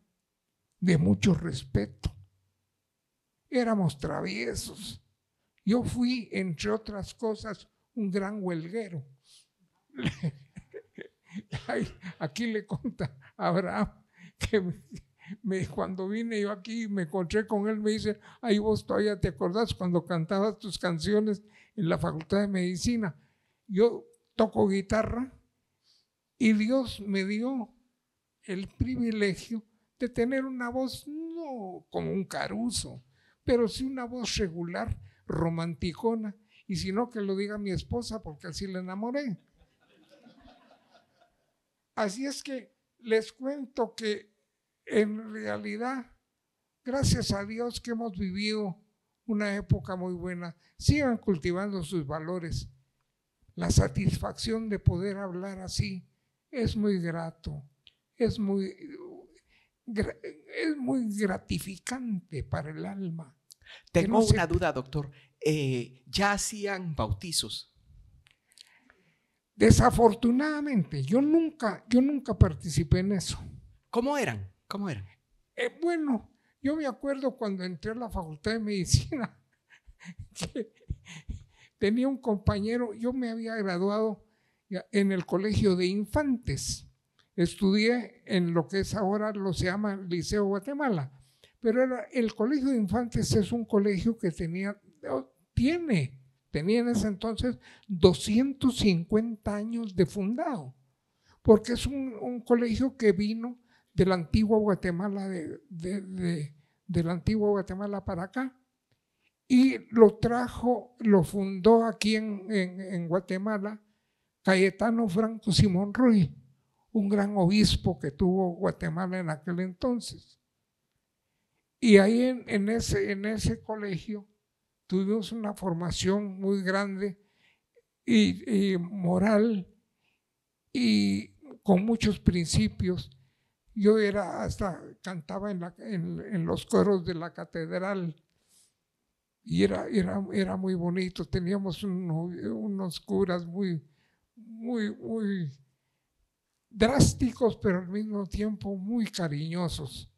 de mucho respeto. Éramos traviesos. Yo fui, entre otras cosas, un gran huelguero. aquí le conta a Abraham que cuando vine yo aquí me encontré con él, me dice, ay vos todavía te acordás cuando cantabas tus canciones en la Facultad de Medicina. Yo toco guitarra y Dios me dio el privilegio de tener una voz no como un caruso, pero sí una voz regular, romanticona, y si no que lo diga mi esposa porque así la enamoré. Así es que les cuento que en realidad, gracias a Dios que hemos vivido una época muy buena. Sigan cultivando sus valores. La satisfacción de poder hablar así es muy grato, es muy, es muy gratificante para el alma. Tengo una duda, doctor. Eh, ¿Ya hacían bautizos? Desafortunadamente, yo nunca, yo nunca participé en eso. ¿Cómo eran? ¿Cómo eran? Eh, bueno, yo me acuerdo cuando entré a la Facultad de Medicina, tenía un compañero, yo me había graduado en el Colegio de Infantes, estudié en lo que es ahora lo se llama Liceo Guatemala, pero era, el Colegio de Infantes es un colegio que tenía, tiene, tenía en ese entonces 250 años de fundado, porque es un colegio que vino de la antigua Guatemala, de, Guatemala para acá. Y lo trajo, lo fundó aquí en, Guatemala Cayetano Franco Simón Ruiz, un gran obispo que tuvo Guatemala en aquel entonces. Y ahí en, ese, en ese colegio tuvimos una formación muy grande y, moral y con muchos principios yo era hasta, cantaba en, la, en, los coros de la catedral y era, era, muy bonito. Teníamos unos curas muy, muy, muy drásticos, pero al mismo tiempo muy cariñosos.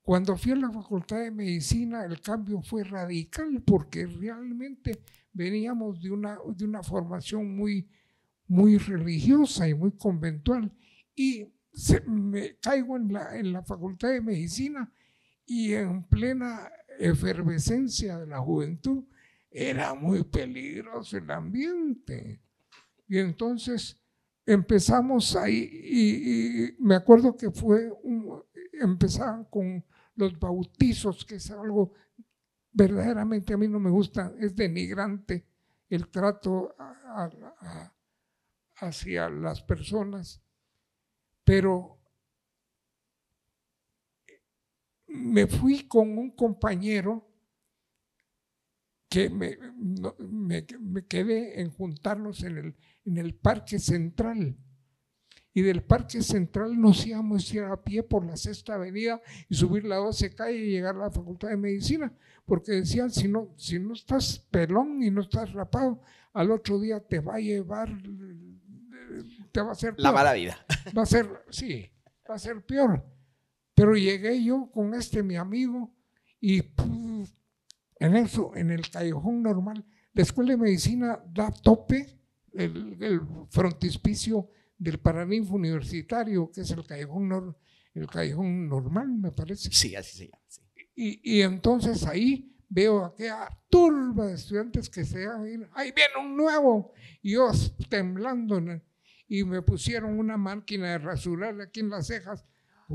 Cuando fui a la Facultad de Medicina, el cambio fue radical porque realmente veníamos de una, de una formación muy, muy religiosa y muy conventual. Y me caigo en la, en la facultad de medicina y en plena efervescencia de la juventud era muy peligroso el ambiente. Y entonces empezamos ahí y, me acuerdo que fue, un, empezaban con los bautizos, que es algo verdaderamente a mí no me gusta, es denigrante el trato hacia las personas. Pero me fui con un compañero que me, quedé en juntarnos en el, en el Parque Central y del Parque Central nos íbamos a ir a pie por la Sexta Avenida y subir la 12 calle y llegar a la Facultad de Medicina, porque decían, si no, si no estás pelón y no estás rapado, al otro día te va a llevar va a ser La mala vida. Va a ser, sí, va a ser peor. Pero llegué yo con este mi amigo y en, eso, en el callejón normal, la Escuela de Medicina da tope el, frontispicio del Paraninfo Universitario, que es el callejón, el callejón normal, me parece. Sí, así se Sí. Y, y entonces ahí veo aquella turba de estudiantes que se van a ir, ahí viene un nuevo, y yo temblando en el, y me pusieron una máquina de rasurarle aquí en las cejas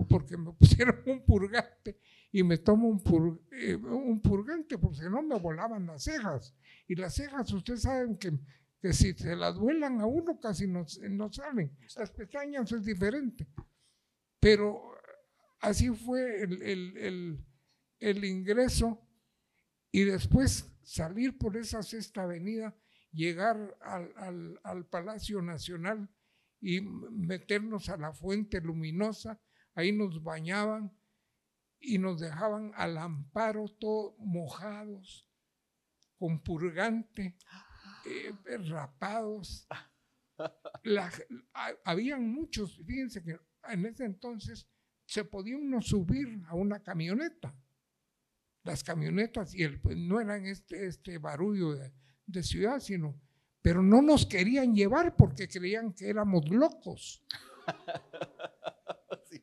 porque me pusieron un purgante y me tomo un, eh, un purgante porque no me volaban las cejas. Y las cejas, ustedes saben que, si se las vuelan a uno casi no, no salen. Las pestañas es diferente. Pero así fue el, el, ingreso y después salir por esa sexta avenida, llegar al, al Palacio Nacional y meternos a la fuente luminosa. Ahí nos bañaban y nos dejaban al amparo todos mojados, con purgante, eh, rapados. habían muchos, fíjense que en ese entonces se podía uno subir a una camioneta. Las camionetas y el, pues, no eran este, este barullo de ciudad, sino pero no nos querían llevar porque creían que éramos locos.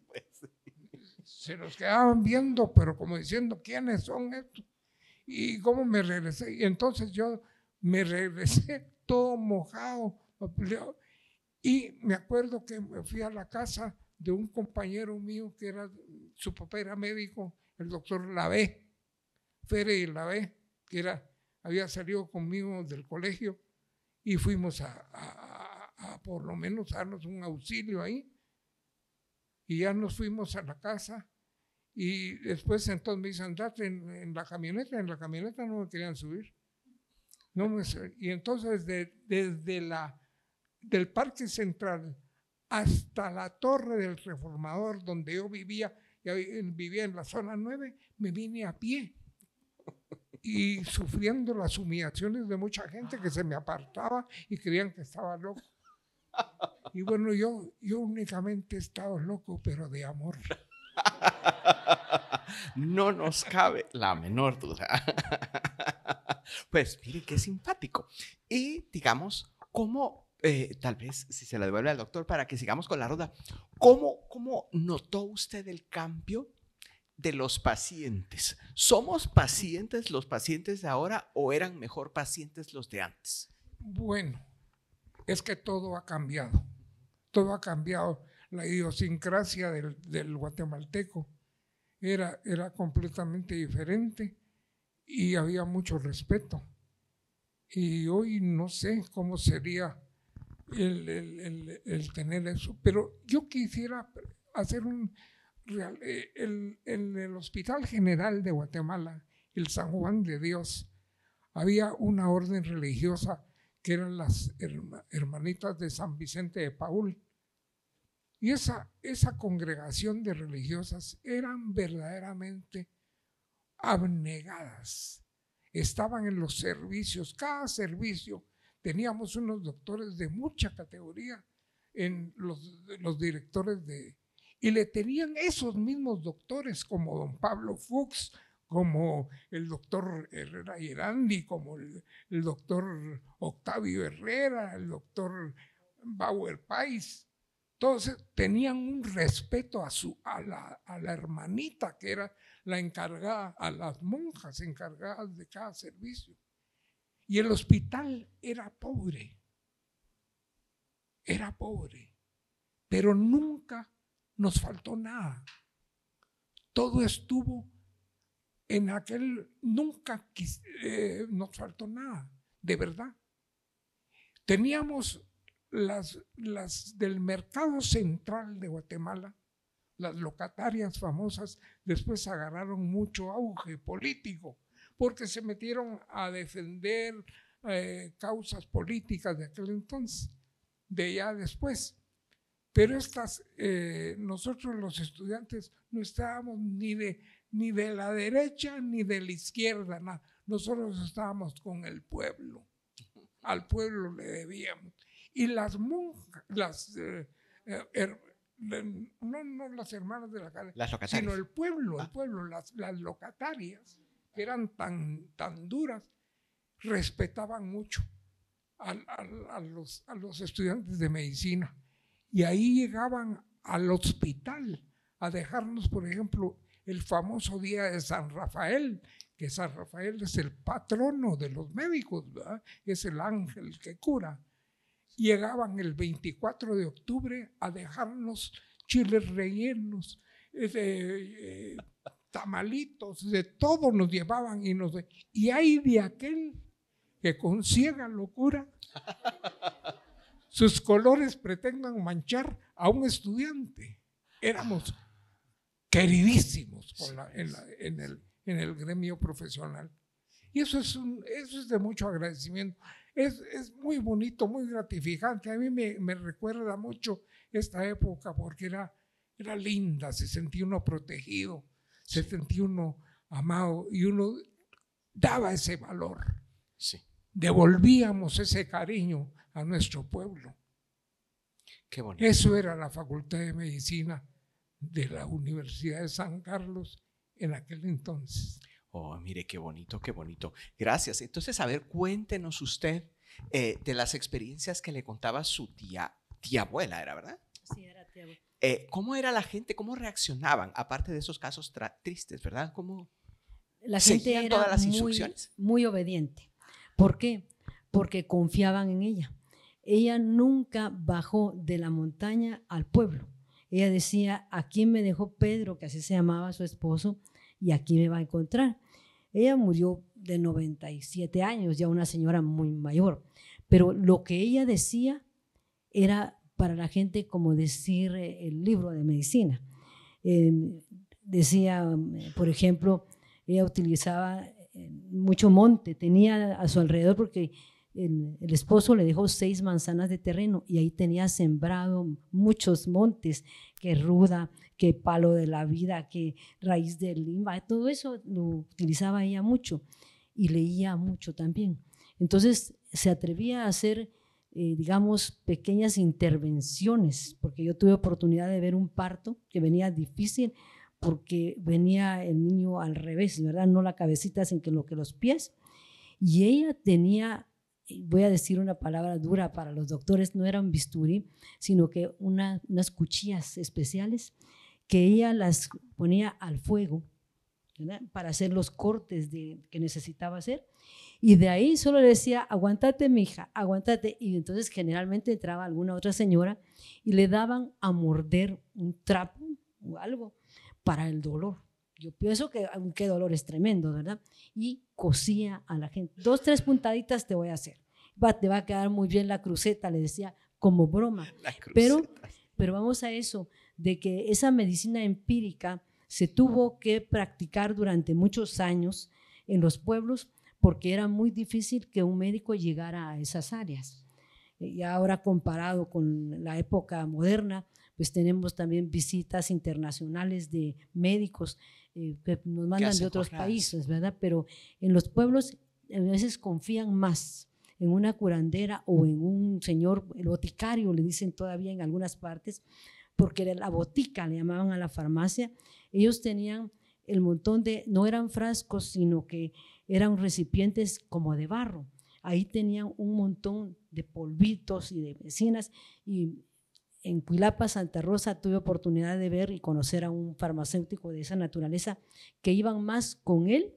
Pues, Se nos quedaban viendo, pero como diciendo, ¿quiénes son estos? ¿Y cómo me regresé? Y entonces yo me regresé todo mojado. Y me acuerdo que me fui a la casa de un compañero mío que era, su papá era médico, el doctor Lavé, Fere Lavé, que era, había salido conmigo del colegio y fuimos a, por lo menos darnos un auxilio ahí. Y ya nos fuimos a la casa. Y después entonces me dicen, andate en, la camioneta, en la camioneta no me querían subir. No y entonces desde la, del Parque Central hasta la Torre del Reformador, donde yo vivía, vivía en la zona 9, me vine a pie y sufriendo las humillaciones de mucha gente que se me apartaba y creían que estaba loco. Y bueno, yo, yo únicamente estaba loco, pero de amor. No nos cabe la menor duda. Pues mire qué simpático. Y digamos, ¿cómo, eh, tal vez si se la devuelve al doctor para que sigamos con la rueda, ¿cómo, cómo notó usted el cambio de los pacientes. ¿Somos pacientes los pacientes de ahora o eran mejor pacientes los de antes? Bueno, es que todo ha cambiado. Todo ha cambiado. La idiosincrasia del, guatemalteco era, era completamente diferente y había mucho respeto. Y hoy no sé cómo sería el, el tener eso. Pero yo quisiera hacer un, eh, en el Hospital General de Guatemala, el San Juan de Dios, había una orden religiosa que eran las hermanitas de San Vicente de Paul. Y esa, esa congregación de religiosas eran verdaderamente abnegadas. Estaban en los servicios, cada servicio. Teníamos unos doctores de mucha categoría en los, los directores de, y le tenían esos mismos doctores como don Pablo Fuchs, como el doctor Herrera Yerandi, como el, doctor Octavio Herrera, el doctor Bauer Pais. Todos e, tenían un respeto a, su, a, la, hermanita que era la encargada, a las monjas encargadas de cada servicio. Y el hospital era pobre, era pobre, pero nunca nos faltó nada. Todo estuvo en aquel, nunca eh, nos faltó nada, de verdad. Teníamos las, las del mercado central de Guatemala, las locatarias famosas, después agarraron mucho auge político, porque se metieron a defender eh, causas políticas de aquel entonces, de ya después. Pero estas, eh, nosotros los estudiantes no estábamos ni de, ni de la derecha ni de la izquierda, nada. Nosotros estábamos con el pueblo. Al pueblo le debíamos. Y las monjas, las, eh, eh, no, las hermanas de la calle, sino el pueblo, el ah. pueblo, las, locatarias, que eran tan, tan duras, respetaban mucho los, a los estudiantes de medicina y ahí llegaban al hospital a dejarnos, por ejemplo, el famoso día de San Rafael, que San Rafael es el patrono de los médicos, es el ángel que cura. Llegaban el 24 de octubre a dejarnos chiles rellenos, eh, eh, tamalitos, de todo nos llevaban y nos... Y hay de aquel que con ciega locura sus colores pretendan manchar a un estudiante. Éramos queridísimos en, el, en, el, gremio profesional. Y eso es, un, eso es de mucho agradecimiento. Es, es, muy bonito, muy gratificante. A mí me, me recuerda mucho esta época porque era, era linda, se sentía uno protegido, se sentía uno amado y uno daba ese valor. Sí. Devolvíamos ese cariño a nuestro pueblo. Qué bonito. Eso era la Facultad de Medicina de la Universidad de San Carlos en aquel entonces. Oh, mire, qué bonito, qué bonito. Gracias. Entonces, a ver, cuéntenos usted eh, de las experiencias que le contaba su tía, tía abuela, ¿era verdad? Sí, era tía abuela. Eh, ¿Cómo era la gente? ¿Cómo reaccionaban? Aparte de esos casos tristes, ¿verdad? ¿Cómo la gente era las muy, muy obediente. ¿Por qué? Porque confiaban en ella ella nunca bajó de la montaña al pueblo. Ella decía, a aquí me dejó Pedro, que así se llamaba su esposo, y aquí me va a encontrar. Ella murió de 97 años, ya una señora muy mayor, pero lo que ella decía era para la gente como decir eh, el libro de medicina. Em, decía, por ejemplo, ella utilizaba eh, mucho monte, tenía a su alrededor porque el, esposo le dejó seis manzanas de terreno y ahí tenía sembrado muchos montes, que ruda, que palo de la vida, que raíz del lima, todo eso lo utilizaba ella mucho y leía mucho también. Entonces se atrevía a hacer, eh, digamos, pequeñas intervenciones, porque yo tuve oportunidad de ver un parto que venía difícil porque venía el niño al revés, ¿verdad? No la cabecita, sino que los pies. Y ella tenía voy a decir una palabra dura para los doctores, no eran bisturí, sino que unas cuchillas especiales que ella las ponía al fuego para hacer los cortes de, que necesitaba hacer. Y de ahí solo le decía, mi hija aguántate. Y entonces generalmente entraba alguna otra señora y le daban a morder un trapo o algo para el dolor yo pienso que, aunque dolor es tremendo, ¿verdad? Y cosía a la gente. Dos, tres puntaditas te voy a hacer. te va a quedar muy bien la cruceta, le decía, como broma. Pero, pero vamos a eso, de que esa medicina empírica se tuvo que practicar durante muchos años en los pueblos porque era muy difícil que un médico llegara a esas áreas. Y ahora comparado con la época moderna, pues tenemos también visitas internacionales de médicos nos mandan de otros países, ¿verdad? Pero en los pueblos a veces confían más en una curandera o en un señor, el boticario, le dicen todavía en algunas partes, porque era la botica, le llamaban a la farmacia. Ellos tenían el montón de, no eran frascos, sino que eran recipientes como de barro. Ahí tenían un montón de polvitos y de vecinas y en Cuilapa, Santa Rosa, tuve oportunidad de ver y conocer a un farmacéutico de esa naturaleza que iban más con él,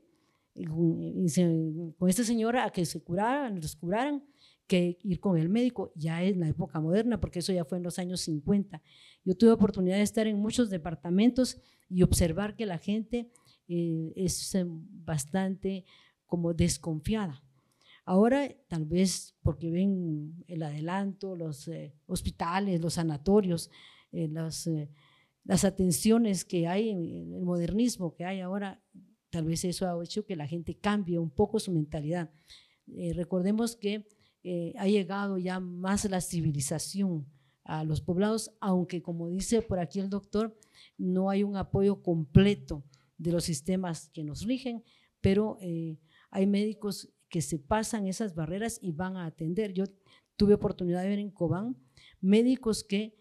con, esta señora, a que se curaran, los curaran, que ir con el médico, ya en la época moderna, porque eso ya fue en los años 50. Yo tuve oportunidad de estar en muchos departamentos y observar que la gente eh, es em, bastante como desconfiada Ahora, tal vez porque ven el adelanto, los eh, hospitales, los sanatorios, eh, las, eh, las atenciones que hay, el modernismo que hay ahora, tal vez eso ha hecho que la gente cambie un poco su mentalidad. recordemos que ha llegado ya más la civilización a los poblados, aunque como dice por aquí el doctor, no hay un apoyo completo de los sistemas que nos rigen, pero hay médicos que se pasan esas barreras y van a atender. Yo tuve oportunidad de ver en Cobán médicos que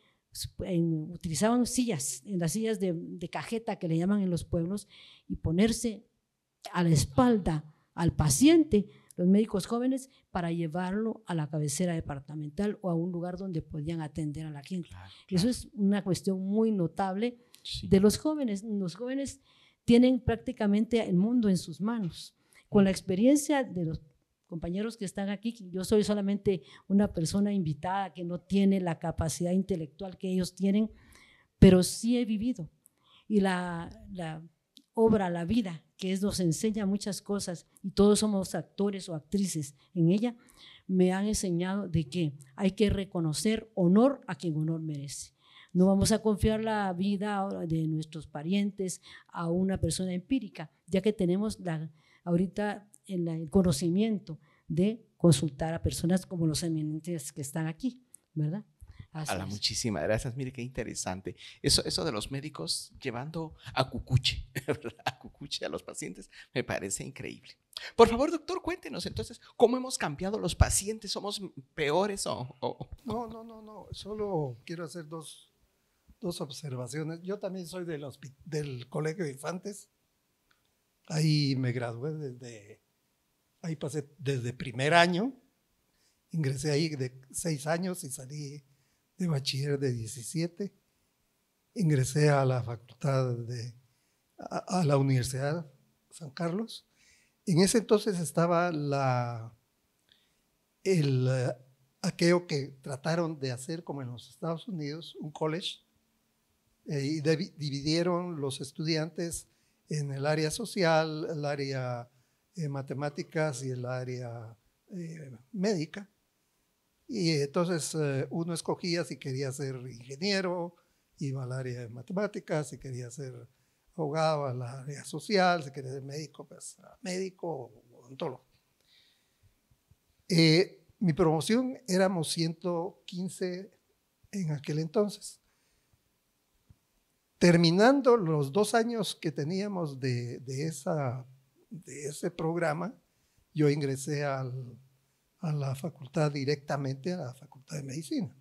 utilizaban sillas, en las sillas de, cajeta que le llaman en los pueblos, y ponerse a la espalda al paciente, los médicos jóvenes, para llevarlo a la cabecera departamental o a un lugar donde podían atender a la gente. Eso es una cuestión muy notable de los jóvenes. Los jóvenes tienen prácticamente el mundo en sus manos con la experiencia de los compañeros que están aquí, yo soy solamente una persona invitada que no tiene la capacidad intelectual que ellos tienen, pero sí he vivido. Y la, obra, la vida, que es, nos enseña muchas cosas, y todos somos actores o actrices en ella, me han enseñado de que hay que reconocer honor a quien honor merece. No vamos a confiar la vida de nuestros parientes a una persona empírica, ya que tenemos la, ahorita el, el conocimiento de consultar a personas como los eminentes que están aquí, ¿verdad? Así muchísimas gracias. Mire qué interesante. Eso, eso de los médicos llevando a cucuche, A cucuche a los pacientes, me parece increíble. Por favor, doctor, cuéntenos entonces cómo hemos cambiado los pacientes. ¿Somos peores o.? o no, no, no, no. Solo quiero hacer dos, dos observaciones. Yo también soy del, del Colegio de Infantes Ahí me gradué desde, ahí pasé desde primer año, ingresé ahí de seis años y salí de bachiller de 17. Ingresé a la facultad de, a, la Universidad San Carlos. En ese entonces estaba la, el, eh, aquello que trataron de hacer como en los Estados Unidos, un college, eh, y dividieron los estudiantes en el área social, el área de eh, matemáticas y el área eh, médica. Y entonces eh, uno escogía si quería ser ingeniero, iba al área de matemáticas, si quería ser abogado al área social, si quería ser médico, pues médico o odontólogo. mi promoción éramos 115 en aquel entonces terminando los dos años que teníamos de, ese programa, yo ingresé a la facultad directamente, a la facultad de medicina.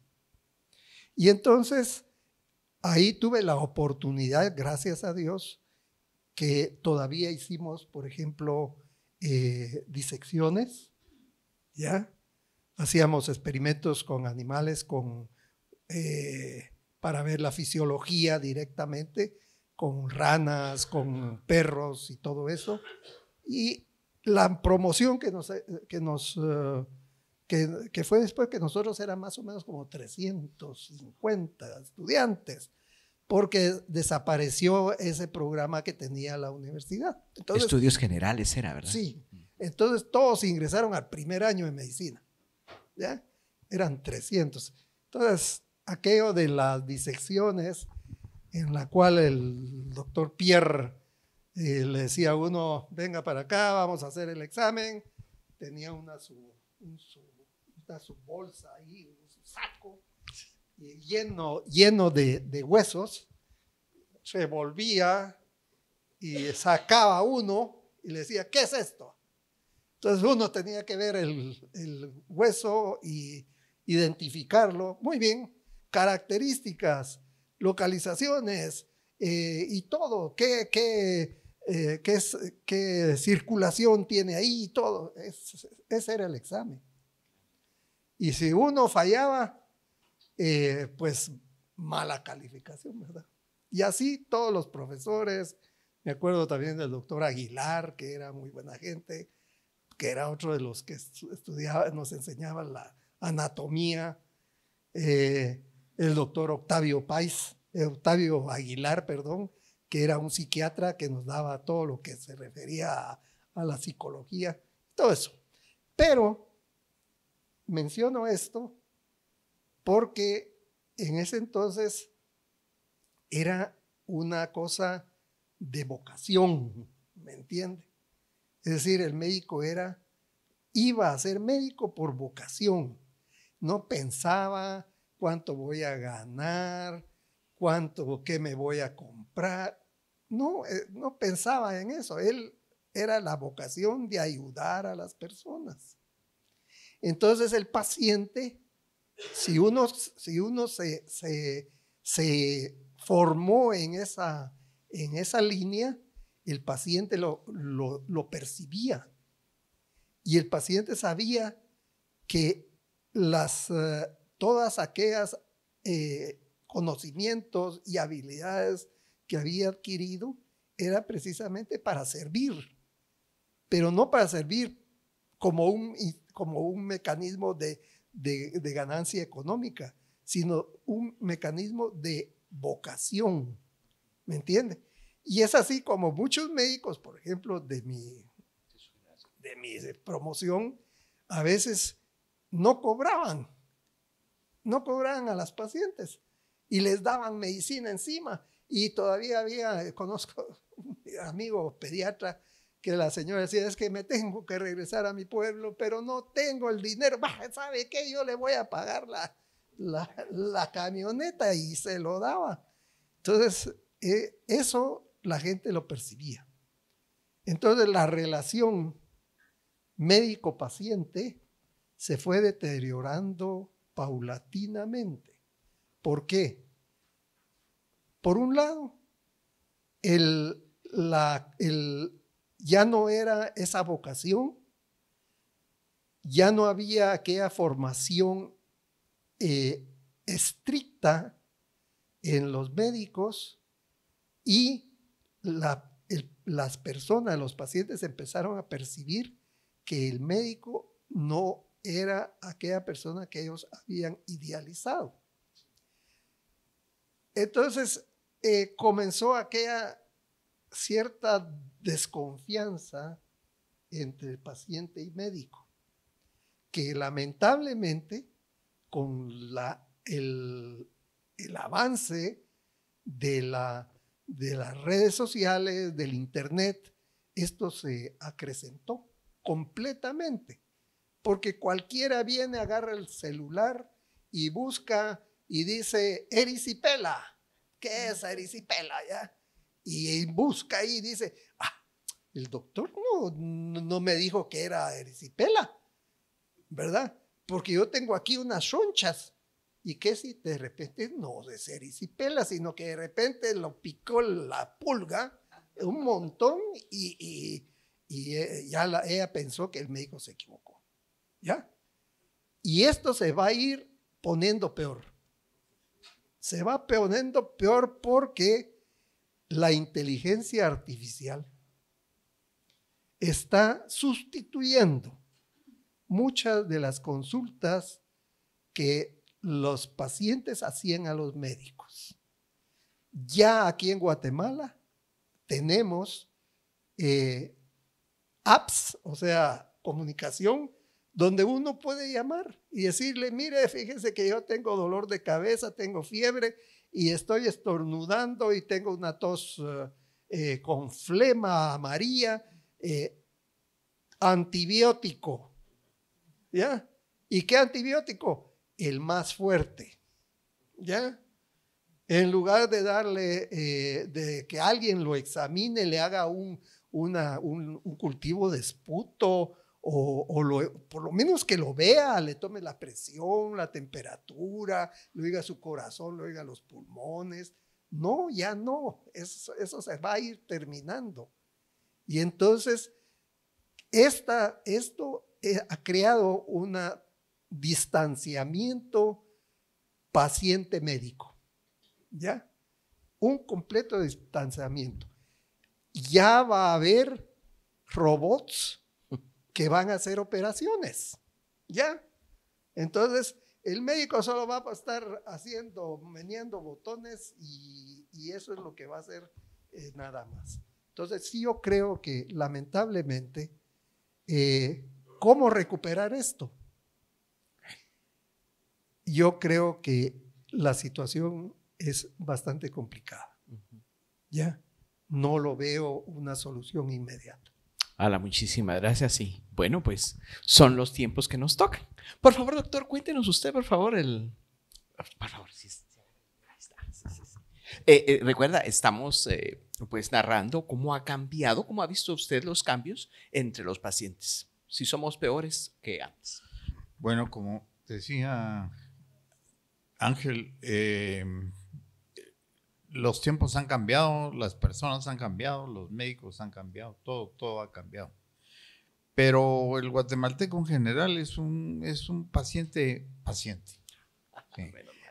Y entonces ahí tuve la oportunidad, gracias a Dios, que todavía hicimos, por ejemplo, eh, disecciones, ¿ya? Hacíamos experimentos con animales, con eh, para ver la fisiología directamente con ranas, con perros y todo eso. Y la promoción que nos, que nos eh, que, fue después que nosotros eran más o menos como 350 estudiantes, porque desapareció ese programa que tenía la universidad. Estudios generales era, ¿verdad? Sí. Entonces todos ingresaron al primer año de medicina. ¿ya? Eran 300. Entonces, aquello de las disecciones en la cual el doctor Pierre eh, le decía a uno, venga para acá, vamos a hacer el examen. Tenía una su, bolsa ahí, un saco lleno, lleno de, huesos, se volvía y sacaba uno y le decía, ¿qué es esto? Entonces uno tenía que ver el, el hueso y identificarlo. Muy bien, características, localizaciones eh, y todo, qué, qué, eh, qué, circulación tiene ahí y todo. ese era el examen. Y si uno fallaba, eh, pues mala calificación, ¿verdad? Y así todos los profesores, me acuerdo también del doctor Aguilar, que era muy buena gente, que era otro de los que estudiaba, nos enseñaba la anatomía el doctor Octavio Pais, eh, Octavio Aguilar, perdón, que era un psiquiatra que nos daba todo lo que se refería a, la psicología, todo eso. Pero menciono esto porque en ese entonces era una cosa de vocación, ¿me entiende? Es decir, el médico era, iba a ser médico por vocación, no pensaba cuánto voy a ganar, cuánto, qué me voy a comprar. No, eh, no pensaba en eso. Él era la vocación de ayudar a las personas. Entonces el paciente, si uno, si uno se, formó en esa, en esa línea, el paciente lo, percibía. Y el paciente sabía que las, eh, todas aquellas eh, conocimientos y habilidades que había adquirido era precisamente para servir, pero no para servir como un, como un mecanismo de, ganancia económica, sino un mecanismo de vocación, ¿me entiende? Y es así como muchos médicos, por ejemplo, de de mi promoción, a veces no cobraban no cobraban a las pacientes y les daban medicina encima. Y todavía había, eh, conozco un amigo pediatra que la señora decía, es que me tengo que regresar a mi pueblo, pero no tengo el dinero. ¿Sabe qué? Yo le voy a pagar la, la, camioneta y se lo daba. Entonces, eh, eso la gente lo percibía. Entonces, la relación médico-paciente se fue deteriorando paulatinamente. ¿Por qué? Por un lado, ya no era esa vocación, ya no había aquella formación eh, estricta en los médicos y las personas, los pacientes empezaron a percibir que el médico no era aquella persona que ellos habían idealizado. Entonces eh, comenzó aquella cierta desconfianza entre paciente y médico, que lamentablemente con el, avance de las redes sociales, del Internet, esto se acrecentó completamente porque cualquiera viene, agarra el celular y busca y dice erisipela. ¿Qué es erisipela? ¿Ya? Y busca y dice, ah, el doctor no, no me dijo que era erisipela, ¿verdad? Porque yo tengo aquí unas ronchas. Y que si de repente no es erisipela, sino que de repente lo picó la pulga un montón y, y, y eh, ella pensó que el médico se equivocó. ¿Ya? Y esto se va a ir poniendo peor. Se va poniendo peor porque la inteligencia artificial está sustituyendo muchas de las consultas que los pacientes hacían a los médicos. Ya aquí en Guatemala tenemos eh, apps, o sea, comunicación donde uno puede llamar y decirle, mire, fíjese que yo tengo dolor de cabeza, tengo fiebre y estoy estornudando y tengo una tos eh, eh, con flema amarilla, eh, antibiótico. ¿Ya? ¿Y qué antibiótico? El más fuerte. ¿Ya? En lugar de darle, de que alguien lo examine, le haga un, un cultivo de esputo, o, por lo menos que lo vea, le tome la presión, la temperatura, lo oiga su corazón, lo oiga los pulmones. No, ya no, eso, se va a ir terminando. Y entonces, esto eh, ha creado un distanciamiento paciente-médico, ¿ya? Un completo distanciamiento. Ya va a haber robots que van a hacer operaciones. ¿Ya? Entonces, el médico solo va a estar haciendo, meneando botones y, eso es lo que va a hacer eh, nada más. Entonces, sí yo creo que lamentablemente, eh, ¿cómo recuperar esto? Yo creo que la situación es bastante complicada. ¿Ya? No lo veo una solución inmediata. Ala, muchísimas gracias. Sí, bueno, pues son los tiempos que nos tocan. Por favor, doctor, cuéntenos usted, por favor, el... Por favor, eh, eh, recuerda, estamos eh, pues narrando cómo ha cambiado, cómo ha visto usted los cambios entre los pacientes, si somos peores que antes. Bueno, como decía Ángel, em, los tiempos han cambiado, las personas han cambiado, los médicos han cambiado, todo, todo ha cambiado pero el guatemalteco en general es un, es un paciente, paciente.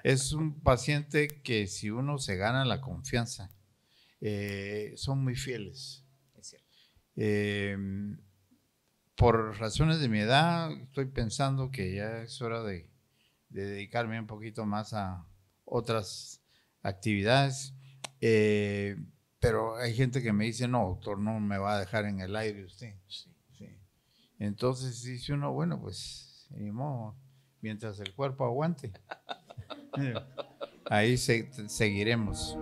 Es un paciente que si uno se gana la confianza, eh, son muy fieles. Eh, por razones de mi edad, estoy pensando que ya es hora de, dedicarme un poquito más a otras actividades. Eh, pero hay gente que me dice, no, doctor, no me va a dejar en el aire usted. Sí. Entonces dice uno, bueno, pues mientras el cuerpo aguante, ahí seguiremos.